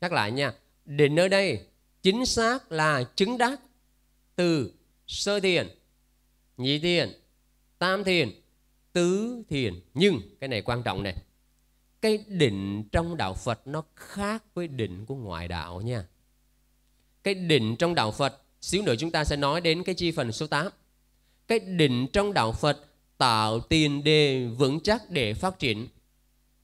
nhắc lại nha định ở đây chính xác là chứng đắc từ sơ thiền nhị thiền tam thiền tứ thiền nhưng cái này quan trọng này cái định trong đạo phật nó khác với định của ngoại đạo nha cái định trong đạo phật xíu nữa chúng ta sẽ nói đến cái chi phần số 8 cái định trong đạo Phật tạo tiền đề vững chắc để phát triển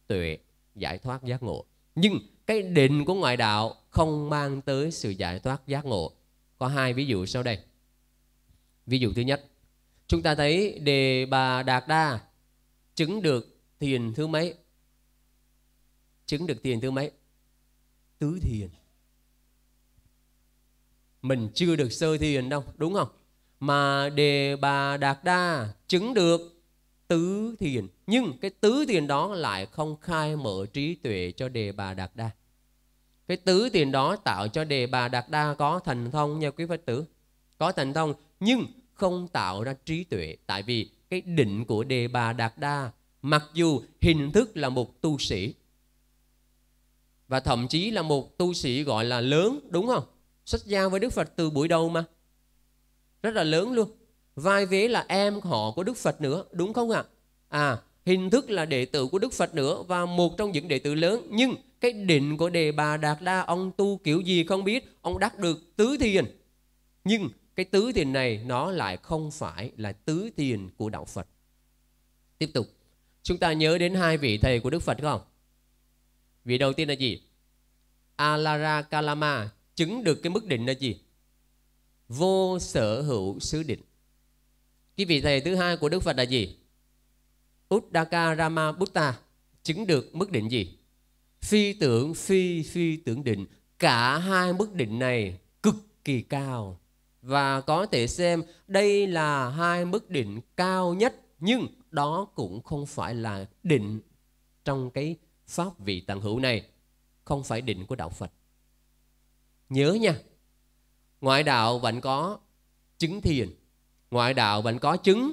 tuệ, giải thoát giác ngộ. Nhưng cái định của ngoại đạo không mang tới sự giải thoát giác ngộ. Có hai ví dụ sau đây. Ví dụ thứ nhất, chúng ta thấy đề bà Đạt Đa chứng được thiền thứ mấy? Chứng được thiền thứ mấy? Tứ thiền. Mình chưa được sơ thiền đâu, đúng không? mà đề bà đạt đa chứng được tứ thiền nhưng cái tứ thiền đó lại không khai mở trí tuệ cho đề bà đạt đa cái tứ thiền đó tạo cho đề bà đạt đa có thành thông nha quý phật tử có thành thông nhưng không tạo ra trí tuệ tại vì cái định của đề bà đạt đa mặc dù hình thức là một tu sĩ và thậm chí là một tu sĩ gọi là lớn đúng không xuất gia với đức phật từ buổi đầu mà rất là lớn luôn vai vế là em họ của đức phật nữa đúng không ạ à? hình thức là đệ tử của đức phật nữa và một trong những đệ tử lớn nhưng cái định của đề bà đạt đa ông tu kiểu gì không biết ông đắc được tứ thiền nhưng cái tứ thiền này nó lại không phải là tứ thiền của đạo phật tiếp tục chúng ta nhớ đến hai vị thầy của đức phật không vị đầu tiên là gì alara kalama chứng được cái mức định là gì vô sở hữu xứ định cái vị thầy thứ hai của đức phật là gì uddaka rama butta chứng được mức định gì phi tưởng phi phi tưởng định cả hai mức định này cực kỳ cao và có thể xem đây là hai mức định cao nhất nhưng đó cũng không phải là định trong cái pháp vị tạng hữu này không phải định của đạo phật nhớ nha ngoại đạo vẫn có chứng thiền ngoại đạo vẫn có chứng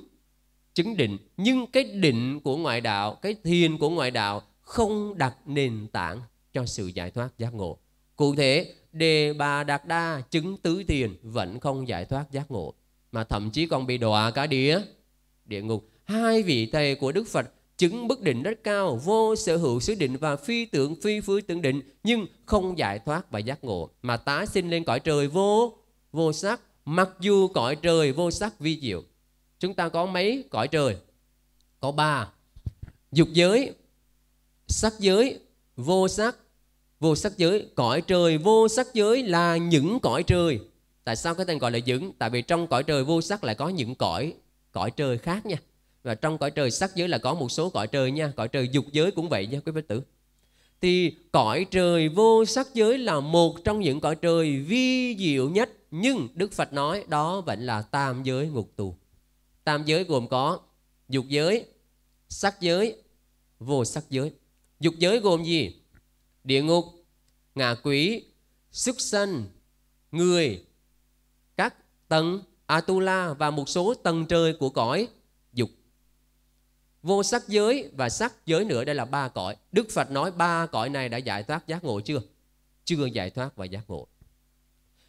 chứng định nhưng cái định của ngoại đạo cái thiền của ngoại đạo không đặt nền tảng cho sự giải thoát giác ngộ cụ thể đề bà đạt đa chứng tứ thiền vẫn không giải thoát giác ngộ mà thậm chí còn bị đọa cả đĩa địa ngục hai vị thầy của đức phật chứng bất định rất cao vô sở hữu xứ định và phi tưởng phi phi tưởng định nhưng không giải thoát và giác ngộ mà tái sinh lên cõi trời vô vô sắc mặc dù cõi trời vô sắc vi diệu chúng ta có mấy cõi trời có ba dục giới sắc giới vô sắc vô sắc giới cõi trời vô sắc giới là những cõi trời tại sao cái tên gọi là những tại vì trong cõi trời vô sắc lại có những cõi cõi trời khác nha và trong cõi trời sắc giới là có một số cõi trời nha cõi trời dục giới cũng vậy nha quý phật tử thì cõi trời vô sắc giới là một trong những cõi trời vi diệu nhất nhưng đức phật nói đó vẫn là tam giới ngục tù tam giới gồm có dục giới sắc giới vô sắc giới dục giới gồm gì địa ngục ngạ quỷ súc sanh người các tầng atula và một số tầng trời của cõi vô sắc giới và sắc giới nữa đây là ba cõi đức phật nói ba cõi này đã giải thoát giác ngộ chưa chưa giải thoát và giác ngộ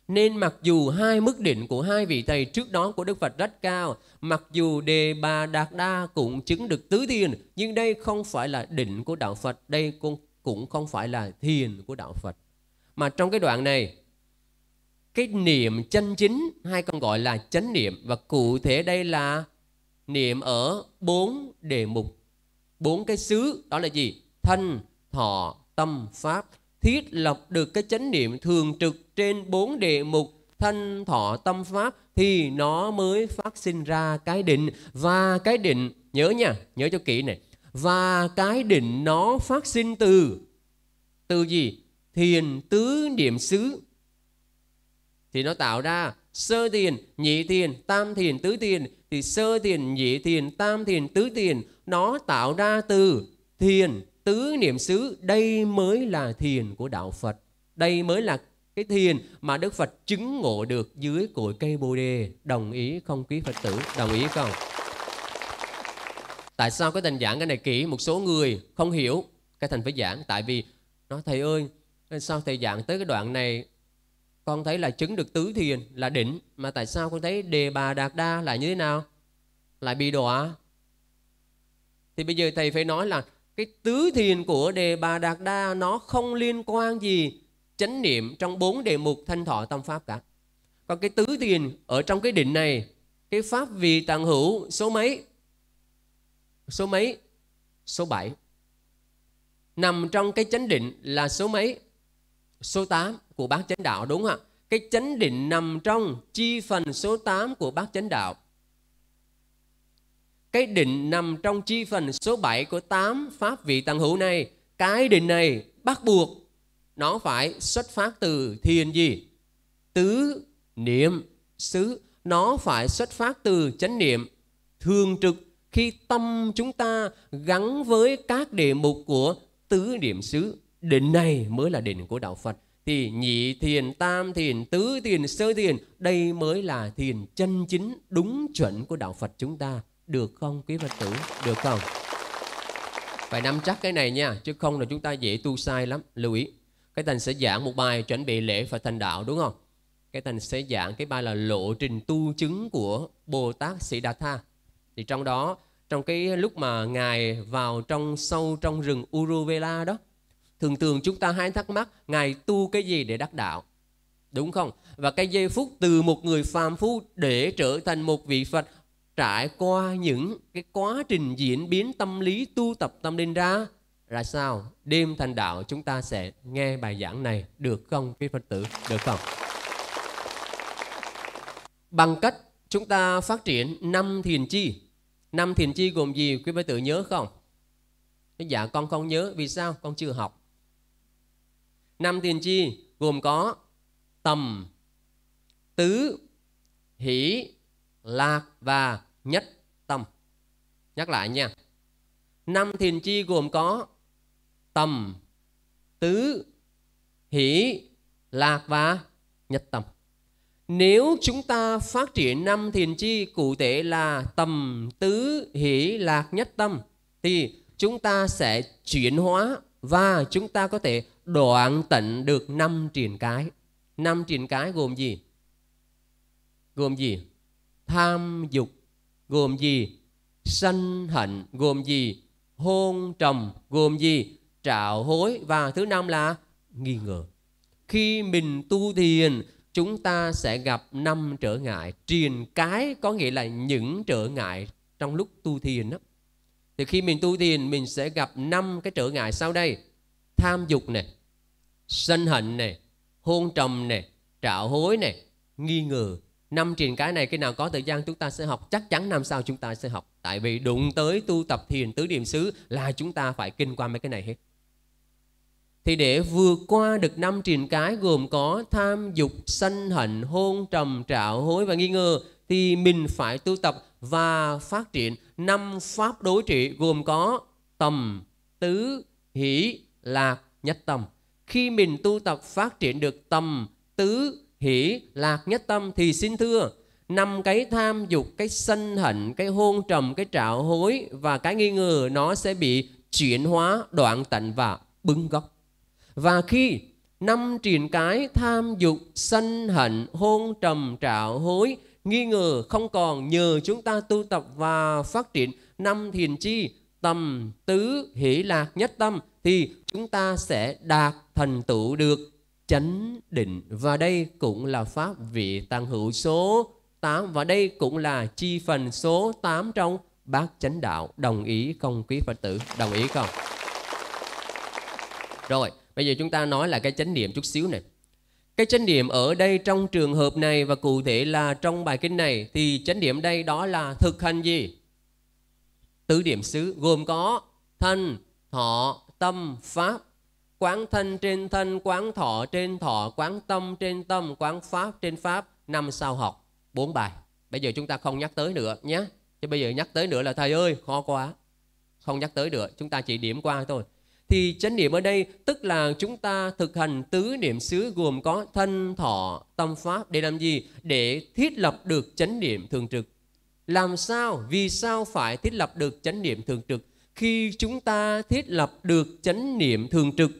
nên mặc dù hai mức đỉnh của hai vị thầy trước đó của Đức Phật rất cao, mặc dù Đề Bà Đạt Đa cũng chứng được tứ thiền, nhưng đây không phải là đỉnh của Đạo Phật, đây cũng cũng không phải là thiền của Đạo Phật. Mà trong cái đoạn này, cái niệm chân chính hay còn gọi là chánh niệm và cụ thể đây là niệm ở bốn đề mục bốn cái xứ đó là gì thanh thọ tâm pháp thiết lập được cái chánh niệm thường trực trên bốn đề mục thanh thọ tâm pháp thì nó mới phát sinh ra cái định và cái định nhớ nha nhớ cho kỹ này và cái định nó phát sinh từ từ gì thiền tứ niệm xứ thì nó tạo ra sơ thiền, nhị thiền, tam thiền, tứ thiền thì sơ thiền, nhị thiền, tam thiền, tứ thiền nó tạo ra từ thiền tứ niệm xứ đây mới là thiền của đạo Phật. Đây mới là cái thiền mà Đức Phật chứng ngộ được dưới cội cây Bồ đề. Đồng ý không quý Phật tử? Đồng ý không? Tại sao cái thành giảng cái này kỹ một số người không hiểu cái thành phải giảng tại vì nó thầy ơi sao thầy giảng tới cái đoạn này con thấy là chứng được tứ thiền là đỉnh mà tại sao con thấy đề bà đạt đa lại như thế nào lại bị đọa thì bây giờ thầy phải nói là cái tứ thiền của đề bà đạt đa nó không liên quan gì chánh niệm trong bốn đề mục thanh thọ tâm pháp cả còn cái tứ thiền ở trong cái định này cái pháp vị tàng hữu số mấy số mấy số 7 nằm trong cái chánh định là số mấy số 8 của bát chánh đạo đúng không ạ? Cái chánh định nằm trong chi phần số 8 của bát chánh đạo. Cái định nằm trong chi phần số 7 của 8 pháp vị tăng hữu này, cái định này bắt buộc nó phải xuất phát từ thiền gì? Tứ niệm xứ nó phải xuất phát từ chánh niệm thường trực khi tâm chúng ta gắn với các đề mục của tứ niệm xứ Đến này mới là đền của Đạo Phật. Thì nhị thiền, tam thiền, tứ thiền, sơ thiền, đây mới là thiền chân chính đúng chuẩn của Đạo Phật chúng ta. Được không quý Phật tử? Được không? Phải nắm chắc cái này nha, chứ không là chúng ta dễ tu sai lắm. Lưu ý, cái thành sẽ giảng một bài chuẩn bị lễ Phật thành đạo đúng không? Cái thành sẽ giảng cái bài là lộ trình tu chứng của Bồ Tát Sĩ Đạt Tha. Thì trong đó, trong cái lúc mà Ngài vào trong sâu trong rừng Uruvela đó, thường thường chúng ta hay thắc mắc ngài tu cái gì để đắc đạo đúng không và cái giây phút từ một người phàm phu để trở thành một vị phật trải qua những cái quá trình diễn biến tâm lý tu tập tâm linh ra là sao đêm thành đạo chúng ta sẽ nghe bài giảng này được không quý phật tử được không bằng cách chúng ta phát triển năm thiền chi năm thiền chi gồm gì quý phật tử nhớ không dạ con không nhớ vì sao con chưa học Năm tiền chi gồm có tầm, tứ, hỷ, lạc và nhất tâm. Nhắc lại nha. Năm thiền chi gồm có tầm, tứ, hỷ, lạc và nhất tâm. Nếu chúng ta phát triển năm thiền chi cụ thể là tầm, tứ, hỷ, lạc, nhất tâm thì chúng ta sẽ chuyển hóa và chúng ta có thể đoạn tịnh được năm triền cái năm triền cái gồm gì gồm gì tham dục gồm gì sân hận gồm gì hôn trầm gồm gì trạo hối và thứ năm là nghi ngờ khi mình tu thiền chúng ta sẽ gặp năm trở ngại triền cái có nghĩa là những trở ngại trong lúc tu thiền đó thì khi mình tu thiền mình sẽ gặp năm cái trở ngại sau đây tham dục này sân hận này hôn trầm này trạo hối này nghi ngờ năm trình cái này cái nào có thời gian chúng ta sẽ học chắc chắn năm sau chúng ta sẽ học tại vì đụng tới tu tập thiền tứ niệm xứ là chúng ta phải kinh qua mấy cái này hết thì để vượt qua được năm triền cái gồm có tham dục sân hận hôn trầm trạo hối và nghi ngờ thì mình phải tu tập và phát triển năm pháp đối trị gồm có tầm tứ hỷ lạc nhất tâm khi mình tu tập phát triển được tầm, tứ, hỷ, lạc nhất tâm thì xin thưa, năm cái tham dục, cái sân hận, cái hôn trầm, cái trạo hối và cái nghi ngờ nó sẽ bị chuyển hóa, đoạn tận và bưng gốc. Và khi năm triển cái tham dục, sân hận, hôn trầm, trạo hối, nghi ngờ không còn nhờ chúng ta tu tập và phát triển năm thiền chi, tầm, tứ, hỷ lạc nhất tâm thì chúng ta sẽ đạt thành tựu được chánh định và đây cũng là pháp vị tăng hữu số 8 và đây cũng là chi phần số 8 trong bát chánh đạo đồng ý không quý phật tử đồng ý không rồi bây giờ chúng ta nói là cái chánh niệm chút xíu này cái chánh niệm ở đây trong trường hợp này và cụ thể là trong bài kinh này thì chánh niệm đây đó là thực hành gì tứ điểm xứ gồm có thân thọ tâm pháp quán thân trên thân quán thọ trên thọ quán tâm trên tâm quán pháp trên pháp năm sao học bốn bài bây giờ chúng ta không nhắc tới nữa nhé chứ bây giờ nhắc tới nữa là thầy ơi khó quá không nhắc tới nữa chúng ta chỉ điểm qua thôi thì chánh niệm ở đây tức là chúng ta thực hành tứ niệm xứ gồm có thân thọ tâm pháp để làm gì để thiết lập được chánh niệm thường trực làm sao vì sao phải thiết lập được chánh niệm thường trực khi chúng ta thiết lập được chánh niệm thường trực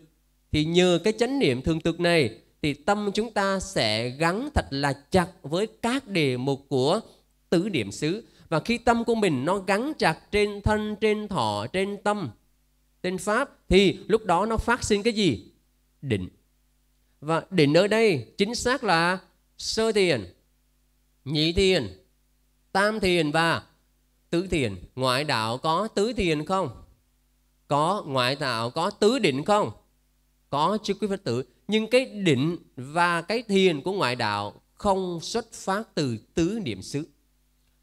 thì nhờ cái chánh niệm thường thực này thì tâm chúng ta sẽ gắn thật là chặt với các đề mục của tứ điểm xứ. Và khi tâm của mình nó gắn chặt trên thân, trên thọ, trên tâm, trên pháp thì lúc đó nó phát sinh cái gì? Định. Và định ở đây chính xác là sơ thiền, nhị thiền, tam thiền và tứ thiền. Ngoại đạo có tứ thiền không? Có ngoại đạo có tứ định không? có chư quý Phật tử nhưng cái định và cái thiền của ngoại đạo không xuất phát từ tứ niệm xứ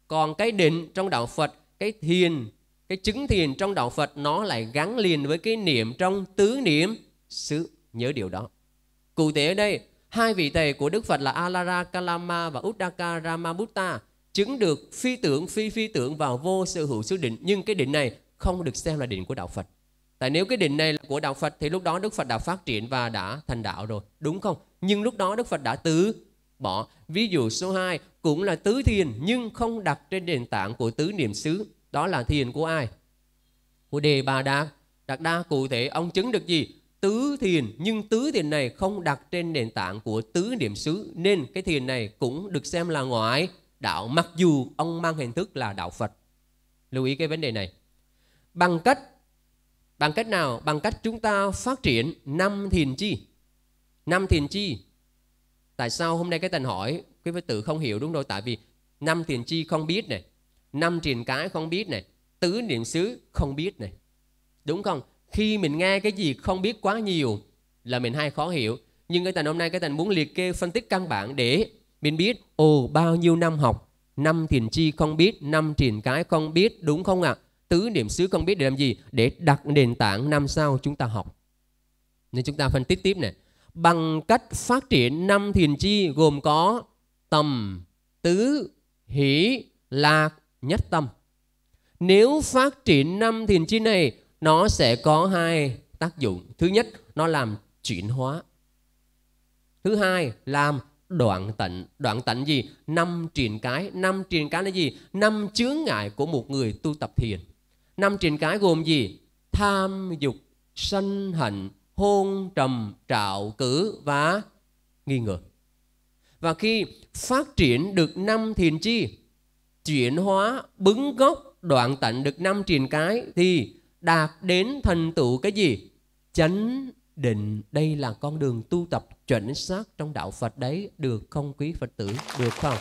còn cái định trong đạo Phật cái thiền cái chứng thiền trong đạo Phật nó lại gắn liền với cái niệm trong tứ niệm xứ nhớ điều đó cụ thể ở đây hai vị thầy của Đức Phật là Alara Kalama và Uddaka Ramabutta chứng được phi tưởng phi phi tưởng vào vô sở hữu xứ định nhưng cái định này không được xem là định của đạo Phật Tại nếu cái định này là của đạo Phật thì lúc đó Đức Phật đã phát triển và đã thành đạo rồi, đúng không? Nhưng lúc đó Đức Phật đã tứ bỏ. Ví dụ số 2 cũng là tứ thiền nhưng không đặt trên nền tảng của tứ niệm xứ. Đó là thiền của ai? Của Đề Bà đa Đạt Đa cụ thể ông chứng được gì? Tứ thiền nhưng tứ thiền này không đặt trên nền tảng của tứ niệm xứ nên cái thiền này cũng được xem là ngoại đạo mặc dù ông mang hình thức là đạo Phật. Lưu ý cái vấn đề này. Bằng cách Bằng cách nào? Bằng cách chúng ta phát triển năm thiền chi. Năm thiền chi. Tại sao hôm nay cái tình hỏi quý vị tự không hiểu đúng rồi tại vì năm thiền chi không biết này, năm triền cái không biết này, tứ niệm xứ không biết này. Đúng không? Khi mình nghe cái gì không biết quá nhiều là mình hay khó hiểu. Nhưng cái tình hôm nay cái tình muốn liệt kê phân tích căn bản để mình biết ồ bao nhiêu năm học, năm thiền chi không biết, năm triền cái không biết đúng không ạ? À? tứ niệm xứ không biết để làm gì để đặt nền tảng năm sau chúng ta học nên chúng ta phân tích tiếp này bằng cách phát triển năm thiền chi gồm có tầm tứ hỷ lạc nhất tâm nếu phát triển năm thiền chi này nó sẽ có hai tác dụng thứ nhất nó làm chuyển hóa thứ hai làm đoạn tận đoạn tận gì năm triền cái năm triền cái là gì năm chướng ngại của một người tu tập thiền Năm triền cái gồm gì? Tham dục, sân hận, hôn trầm, trạo cử và nghi ngờ. Và khi phát triển được năm thiền chi, chuyển hóa, bứng gốc, đoạn tận được năm triền cái thì đạt đến thành tựu cái gì? Chánh định. Đây là con đường tu tập chuẩn xác trong đạo Phật đấy. Được không quý Phật tử? Được không?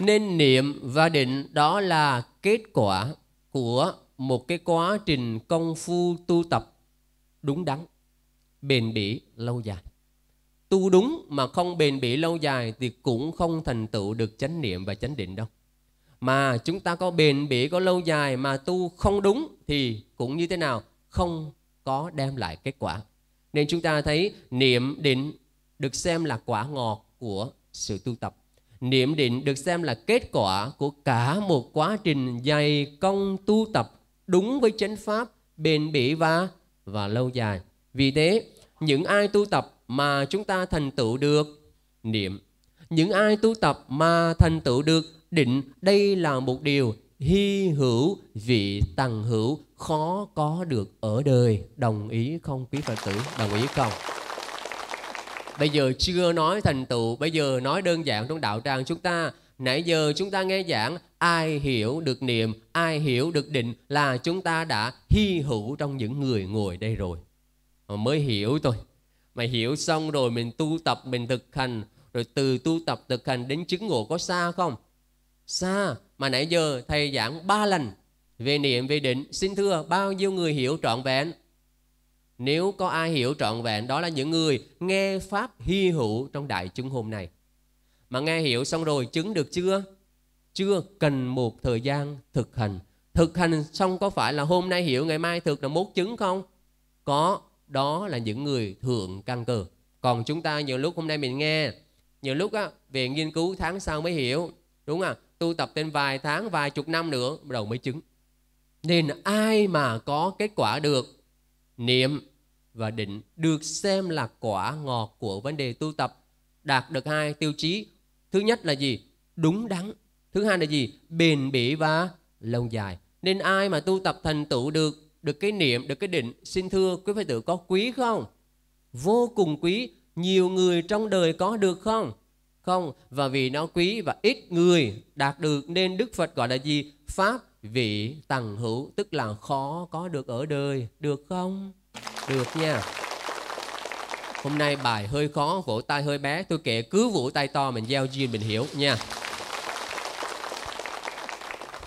nên niệm và định đó là kết quả của một cái quá trình công phu tu tập đúng đắn bền bỉ lâu dài tu đúng mà không bền bỉ lâu dài thì cũng không thành tựu được chánh niệm và chánh định đâu mà chúng ta có bền bỉ có lâu dài mà tu không đúng thì cũng như thế nào không có đem lại kết quả nên chúng ta thấy niệm định được xem là quả ngọt của sự tu tập Niệm định được xem là kết quả của cả một quá trình dày công tu tập đúng với chánh pháp, bền bỉ và và lâu dài. Vì thế, những ai tu tập mà chúng ta thành tựu được niệm, những ai tu tập mà thành tựu được định, đây là một điều hy hữu vị tăng hữu khó có được ở đời. Đồng ý không quý Phật tử? Đồng ý không? Bây giờ chưa nói thành tựu, bây giờ nói đơn giản trong đạo tràng chúng ta. Nãy giờ chúng ta nghe giảng ai hiểu được niệm, ai hiểu được định là chúng ta đã hy hữu trong những người ngồi đây rồi. Mà mới hiểu thôi. Mà hiểu xong rồi mình tu tập, mình thực hành. Rồi từ tu tập, thực hành đến chứng ngộ có xa không? Xa. Mà nãy giờ thầy giảng ba lần về niệm, về định. Xin thưa bao nhiêu người hiểu trọn vẹn? Nếu có ai hiểu trọn vẹn đó là những người nghe Pháp hy hữu trong đại chúng hôm nay. Mà nghe hiểu xong rồi chứng được chưa? Chưa cần một thời gian thực hành. Thực hành xong có phải là hôm nay hiểu ngày mai thực là mốt chứng không? Có, đó là những người thượng căn cơ. Còn chúng ta nhiều lúc hôm nay mình nghe, nhiều lúc á, về nghiên cứu tháng sau mới hiểu. Đúng không? Tu tập trên vài tháng, vài chục năm nữa, bắt đầu mới chứng. Nên ai mà có kết quả được niệm và định được xem là quả ngọt của vấn đề tu tập đạt được hai tiêu chí thứ nhất là gì đúng đắn thứ hai là gì bền bỉ và lâu dài nên ai mà tu tập thành tựu được được cái niệm được cái định xin thưa quý phật tử có quý không vô cùng quý nhiều người trong đời có được không không và vì nó quý và ít người đạt được nên đức phật gọi là gì pháp vị tằng hữu tức là khó có được ở đời được không được nha Hôm nay bài hơi khó, vỗ tay hơi bé Tôi kể cứ vỗ tay to mình gieo duyên mình hiểu nha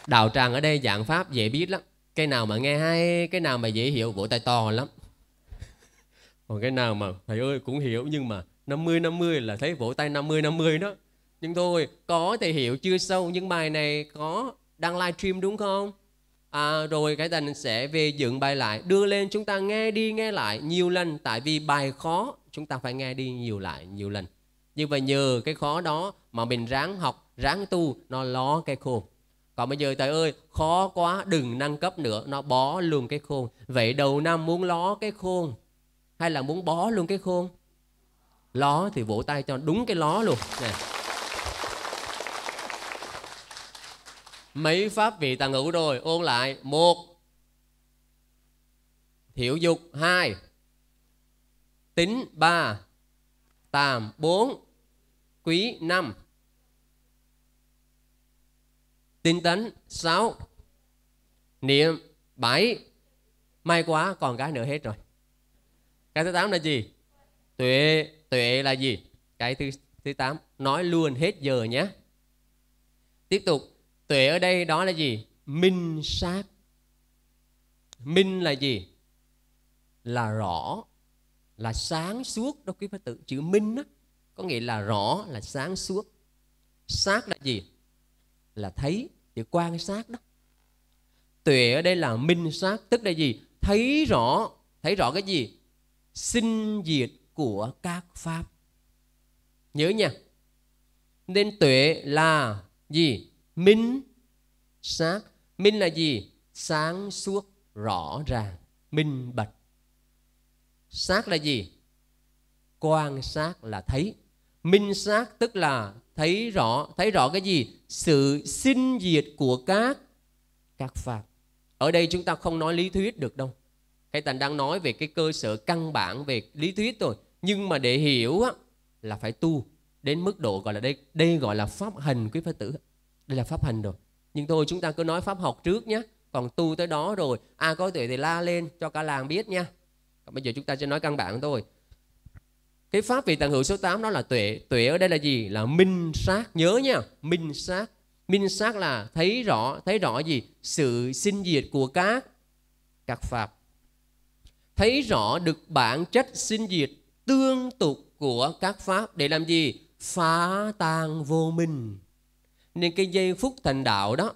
Đạo tràng ở đây dạng pháp dễ biết lắm Cái nào mà nghe hay, cái nào mà dễ hiểu vỗ tay to lắm Còn cái nào mà thầy ơi cũng hiểu nhưng mà 50-50 là thấy vỗ tay 50-50 đó Nhưng thôi, có thể hiểu chưa sâu nhưng bài này có đang live stream đúng không? à, rồi cái đành sẽ về dựng bài lại đưa lên chúng ta nghe đi nghe lại nhiều lần tại vì bài khó chúng ta phải nghe đi nhiều lại nhiều lần như vậy nhờ cái khó đó mà mình ráng học ráng tu nó ló cái khôn còn bây giờ thầy ơi khó quá đừng nâng cấp nữa nó bó luôn cái khôn vậy đầu năm muốn ló cái khôn hay là muốn bó luôn cái khôn ló thì vỗ tay cho đúng cái ló luôn nè mấy pháp vị tàng hữu rồi ôn lại một thiểu dục hai tính ba tàm bốn quý năm tinh tấn sáu niệm bảy may quá còn cái nữa hết rồi cái thứ tám là gì tuệ tuệ là gì cái thứ thứ tám nói luôn hết giờ nhé tiếp tục tuệ ở đây đó là gì minh sát minh là gì là rõ là sáng suốt đó quý phật tử chữ minh á có nghĩa là rõ là sáng suốt sát là gì là thấy chữ quan sát đó tuệ ở đây là minh sát tức là gì thấy rõ thấy rõ cái gì sinh diệt của các pháp nhớ nha nên tuệ là gì minh sát minh là gì sáng suốt rõ ràng minh bạch sát là gì quan sát là thấy minh sát tức là thấy rõ thấy rõ cái gì sự sinh diệt của các các pháp ở đây chúng ta không nói lý thuyết được đâu hay tành đang nói về cái cơ sở căn bản về lý thuyết rồi nhưng mà để hiểu á, là phải tu đến mức độ gọi là đây đây gọi là pháp hành quý phật tử đây là pháp hành rồi nhưng thôi chúng ta cứ nói pháp học trước nhé còn tu tới đó rồi a có thể thì la lên cho cả làng biết nha còn bây giờ chúng ta sẽ nói căn bản thôi cái pháp vị tận hữu số 8 đó là tuệ tuệ ở đây là gì là minh sát nhớ nha minh sát minh sát là thấy rõ thấy rõ gì sự sinh diệt của các các pháp thấy rõ được bản chất sinh diệt tương tục của các pháp để làm gì phá tan vô minh nên cái giây phút thành đạo đó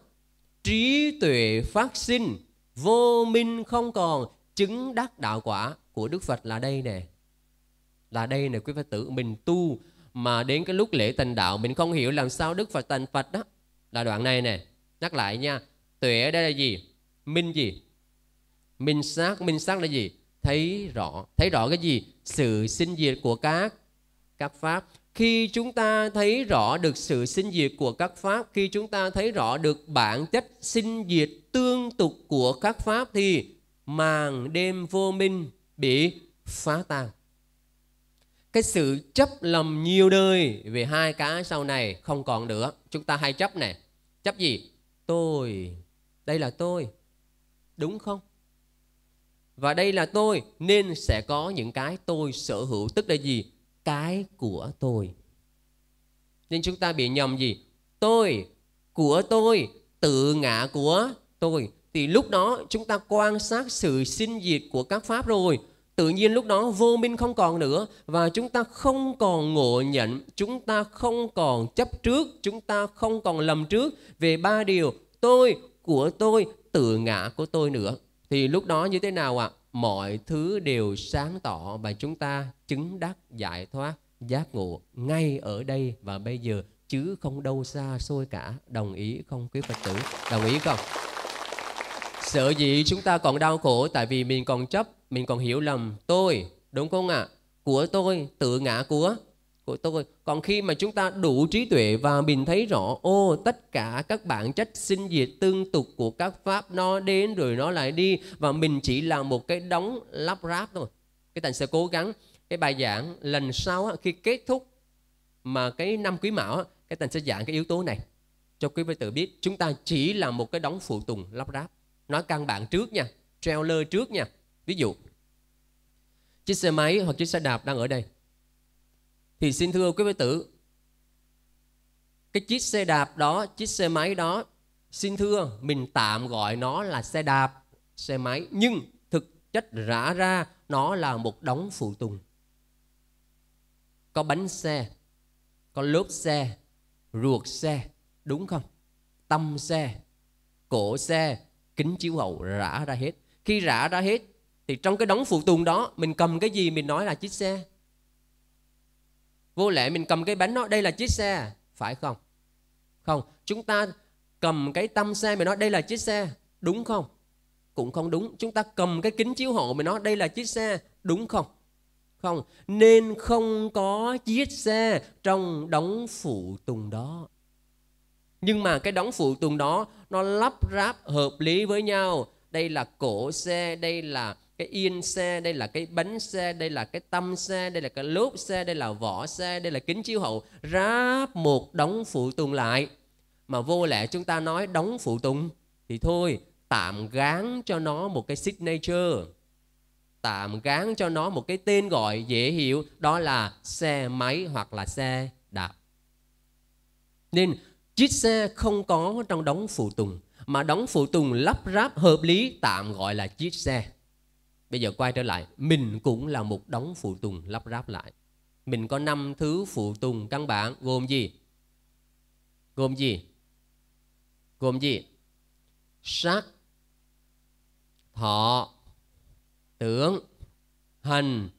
Trí tuệ phát sinh Vô minh không còn Chứng đắc đạo quả của Đức Phật là đây nè Là đây nè quý Phật tử Mình tu mà đến cái lúc lễ thành đạo Mình không hiểu làm sao Đức Phật thành Phật đó Là đoạn này nè Nhắc lại nha Tuệ ở đây là gì? Minh gì? Minh sát Minh sát là gì? Thấy rõ Thấy rõ cái gì? Sự sinh diệt của các Các pháp khi chúng ta thấy rõ được sự sinh diệt của các pháp khi chúng ta thấy rõ được bản chất sinh diệt tương tục của các pháp thì màn đêm vô minh bị phá tan cái sự chấp lầm nhiều đời về hai cái sau này không còn nữa chúng ta hay chấp này chấp gì tôi đây là tôi đúng không và đây là tôi nên sẽ có những cái tôi sở hữu tức là gì cái của tôi. Nên chúng ta bị nhầm gì? Tôi, của tôi, tự ngã của tôi. Thì lúc đó chúng ta quan sát sự sinh diệt của các pháp rồi. Tự nhiên lúc đó vô minh không còn nữa và chúng ta không còn ngộ nhận, chúng ta không còn chấp trước, chúng ta không còn lầm trước về ba điều tôi, của tôi, tự ngã của tôi nữa. Thì lúc đó như thế nào ạ? À? mọi thứ đều sáng tỏ và chúng ta chứng đắc giải thoát giác ngộ ngay ở đây và bây giờ chứ không đâu xa xôi cả đồng ý không quý phật tử đồng ý không sợ gì chúng ta còn đau khổ tại vì mình còn chấp mình còn hiểu lầm tôi đúng không ạ à? của tôi tự ngã của của tôi còn khi mà chúng ta đủ trí tuệ và mình thấy rõ ô tất cả các bản chất sinh diệt tương tục của các pháp nó đến rồi nó lại đi và mình chỉ là một cái đóng lắp ráp thôi cái thành sẽ cố gắng cái bài giảng lần sau khi kết thúc mà cái năm quý mão cái thành sẽ giảng cái yếu tố này cho quý vị tự biết chúng ta chỉ là một cái đóng phụ tùng lắp ráp nói căn bản trước nha trailer trước nha ví dụ chiếc xe máy hoặc chiếc xe đạp đang ở đây thì xin thưa quý vị tử cái chiếc xe đạp đó chiếc xe máy đó xin thưa mình tạm gọi nó là xe đạp xe máy nhưng thực chất rã ra nó là một đống phụ tùng có bánh xe có lốp xe ruột xe đúng không tâm xe cổ xe kính chiếu hậu rã ra hết khi rã ra hết thì trong cái đống phụ tùng đó mình cầm cái gì mình nói là chiếc xe vô lệ mình cầm cái bánh nó đây là chiếc xe phải không không chúng ta cầm cái tâm xe mình nói đây là chiếc xe đúng không cũng không đúng chúng ta cầm cái kính chiếu hậu mình nói đây là chiếc xe đúng không không nên không có chiếc xe trong đóng phụ tùng đó nhưng mà cái đóng phụ tùng đó nó lắp ráp hợp lý với nhau đây là cổ xe đây là cái yên xe đây là cái bánh xe đây là cái tâm xe đây là cái lốp xe đây là vỏ xe đây là kính chiếu hậu ráp một đống phụ tùng lại mà vô lẽ chúng ta nói đóng phụ tùng thì thôi tạm gán cho nó một cái signature tạm gán cho nó một cái tên gọi dễ hiểu đó là xe máy hoặc là xe đạp nên chiếc xe không có trong đóng phụ tùng mà đóng phụ tùng lắp ráp hợp lý tạm gọi là chiếc xe Bây giờ quay trở lại, mình cũng là một đống phụ tùng lắp ráp lại. Mình có 5 thứ phụ tùng căn bản gồm gì? Gồm gì? Gồm gì? Sắc, thọ, tưởng, hành,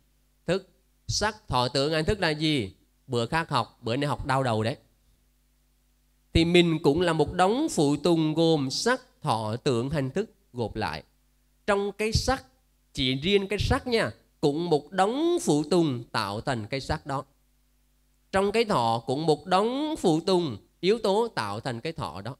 thức. Sắc, thọ, tưởng, hành, thức là gì? Bữa khác học, bữa nay học đau đầu đấy. Thì mình cũng là một đống phụ tùng gồm sắc, thọ, tưởng, hành, thức gộp lại. Trong cái sắc chỉ riêng cái sắc nha cũng một đống phụ tùng tạo thành cái sắc đó trong cái thọ cũng một đống phụ tùng yếu tố tạo thành cái thọ đó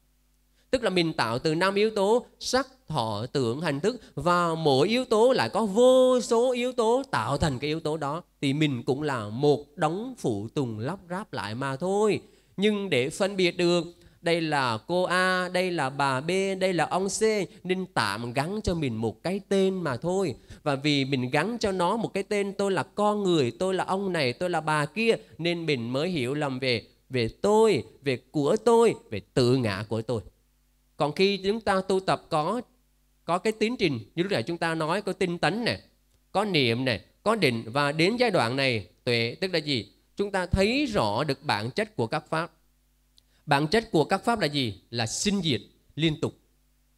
tức là mình tạo từ năm yếu tố sắc thọ tưởng hành thức và mỗi yếu tố lại có vô số yếu tố tạo thành cái yếu tố đó thì mình cũng là một đống phụ tùng lắp ráp lại mà thôi nhưng để phân biệt được đây là cô A, đây là bà B, đây là ông C nên tạm gắn cho mình một cái tên mà thôi. Và vì mình gắn cho nó một cái tên tôi là con người, tôi là ông này, tôi là bà kia nên mình mới hiểu lầm về về tôi, về của tôi, về tự ngã của tôi. Còn khi chúng ta tu tập có có cái tiến trình như lúc nãy chúng ta nói có tinh tấn này, có niệm này, có định và đến giai đoạn này tuệ tức là gì? Chúng ta thấy rõ được bản chất của các pháp Bản chất của các pháp là gì? Là sinh diệt liên tục,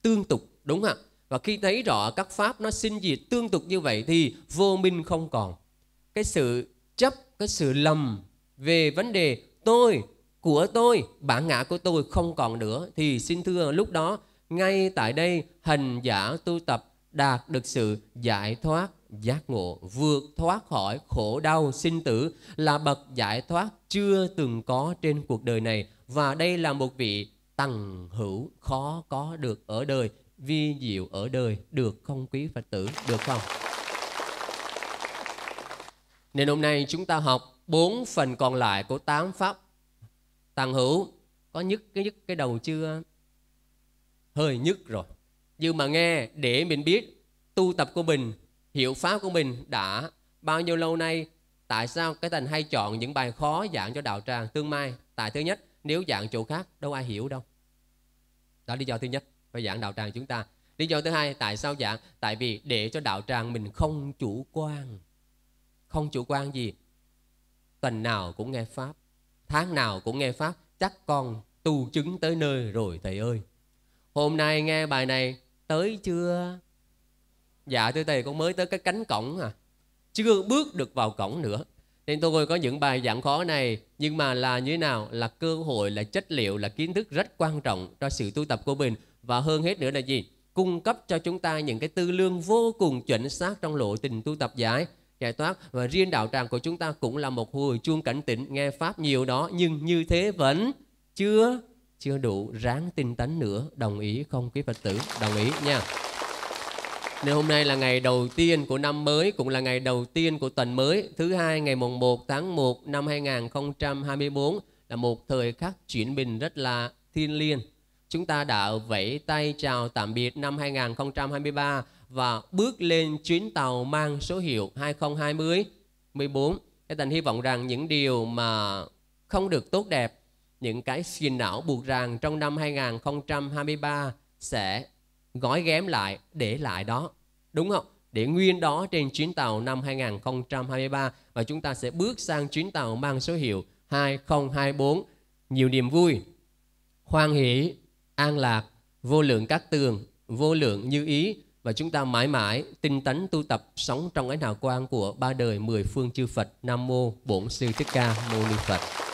tương tục, đúng không ạ? Và khi thấy rõ các pháp nó sinh diệt tương tục như vậy thì vô minh không còn. Cái sự chấp, cái sự lầm về vấn đề tôi, của tôi, bản ngã của tôi không còn nữa thì xin thưa lúc đó ngay tại đây hành giả tu tập đạt được sự giải thoát giác ngộ vượt thoát khỏi khổ đau sinh tử là bậc giải thoát chưa từng có trên cuộc đời này và đây là một vị tăng hữu khó có được ở đời vi diệu ở đời được không quý phật tử được không nên hôm nay chúng ta học bốn phần còn lại của tám pháp tăng hữu có nhức cái nhức cái đầu chưa hơi nhức rồi nhưng mà nghe để mình biết tu tập của mình hiệu pháp của mình đã bao nhiêu lâu nay tại sao cái thành hay chọn những bài khó giảng cho đạo tràng tương mai tại thứ nhất nếu giảng chỗ khác đâu ai hiểu đâu đó là lý do thứ nhất phải giảng đạo tràng chúng ta lý do thứ hai tại sao giảng tại vì để cho đạo tràng mình không chủ quan không chủ quan gì tuần nào cũng nghe pháp tháng nào cũng nghe pháp chắc con tu chứng tới nơi rồi thầy ơi hôm nay nghe bài này tới chưa dạ thưa thầy con mới tới cái cánh cổng à chưa bước được vào cổng nữa nên tôi có những bài giảng khó này nhưng mà là như thế nào là cơ hội là chất liệu là kiến thức rất quan trọng cho sự tu tập của mình và hơn hết nữa là gì cung cấp cho chúng ta những cái tư lương vô cùng chuẩn xác trong lộ trình tu tập giải giải thoát và riêng đạo tràng của chúng ta cũng là một hồi chuông cảnh tỉnh nghe pháp nhiều đó nhưng như thế vẫn chưa chưa đủ ráng tinh tấn nữa đồng ý không quý phật tử đồng ý nha nên hôm nay là ngày đầu tiên của năm mới, cũng là ngày đầu tiên của tuần mới, thứ hai ngày mùng 1 tháng 1 năm 2024 là một thời khắc chuyển bình rất là thiên liêng. Chúng ta đã vẫy tay chào tạm biệt năm 2023 và bước lên chuyến tàu mang số hiệu 2020 14. Cái thành hy vọng rằng những điều mà không được tốt đẹp, những cái phiền não buộc ràng trong năm 2023 sẽ gói ghém lại để lại đó đúng không để nguyên đó trên chuyến tàu năm 2023 và chúng ta sẽ bước sang chuyến tàu mang số hiệu 2024 nhiều niềm vui hoan hỷ an lạc vô lượng các tường vô lượng như ý và chúng ta mãi mãi tinh tấn tu tập sống trong ánh hào quang của ba đời mười phương chư Phật Nam mô Bổn sư Thích Ca Mâu Ni Phật.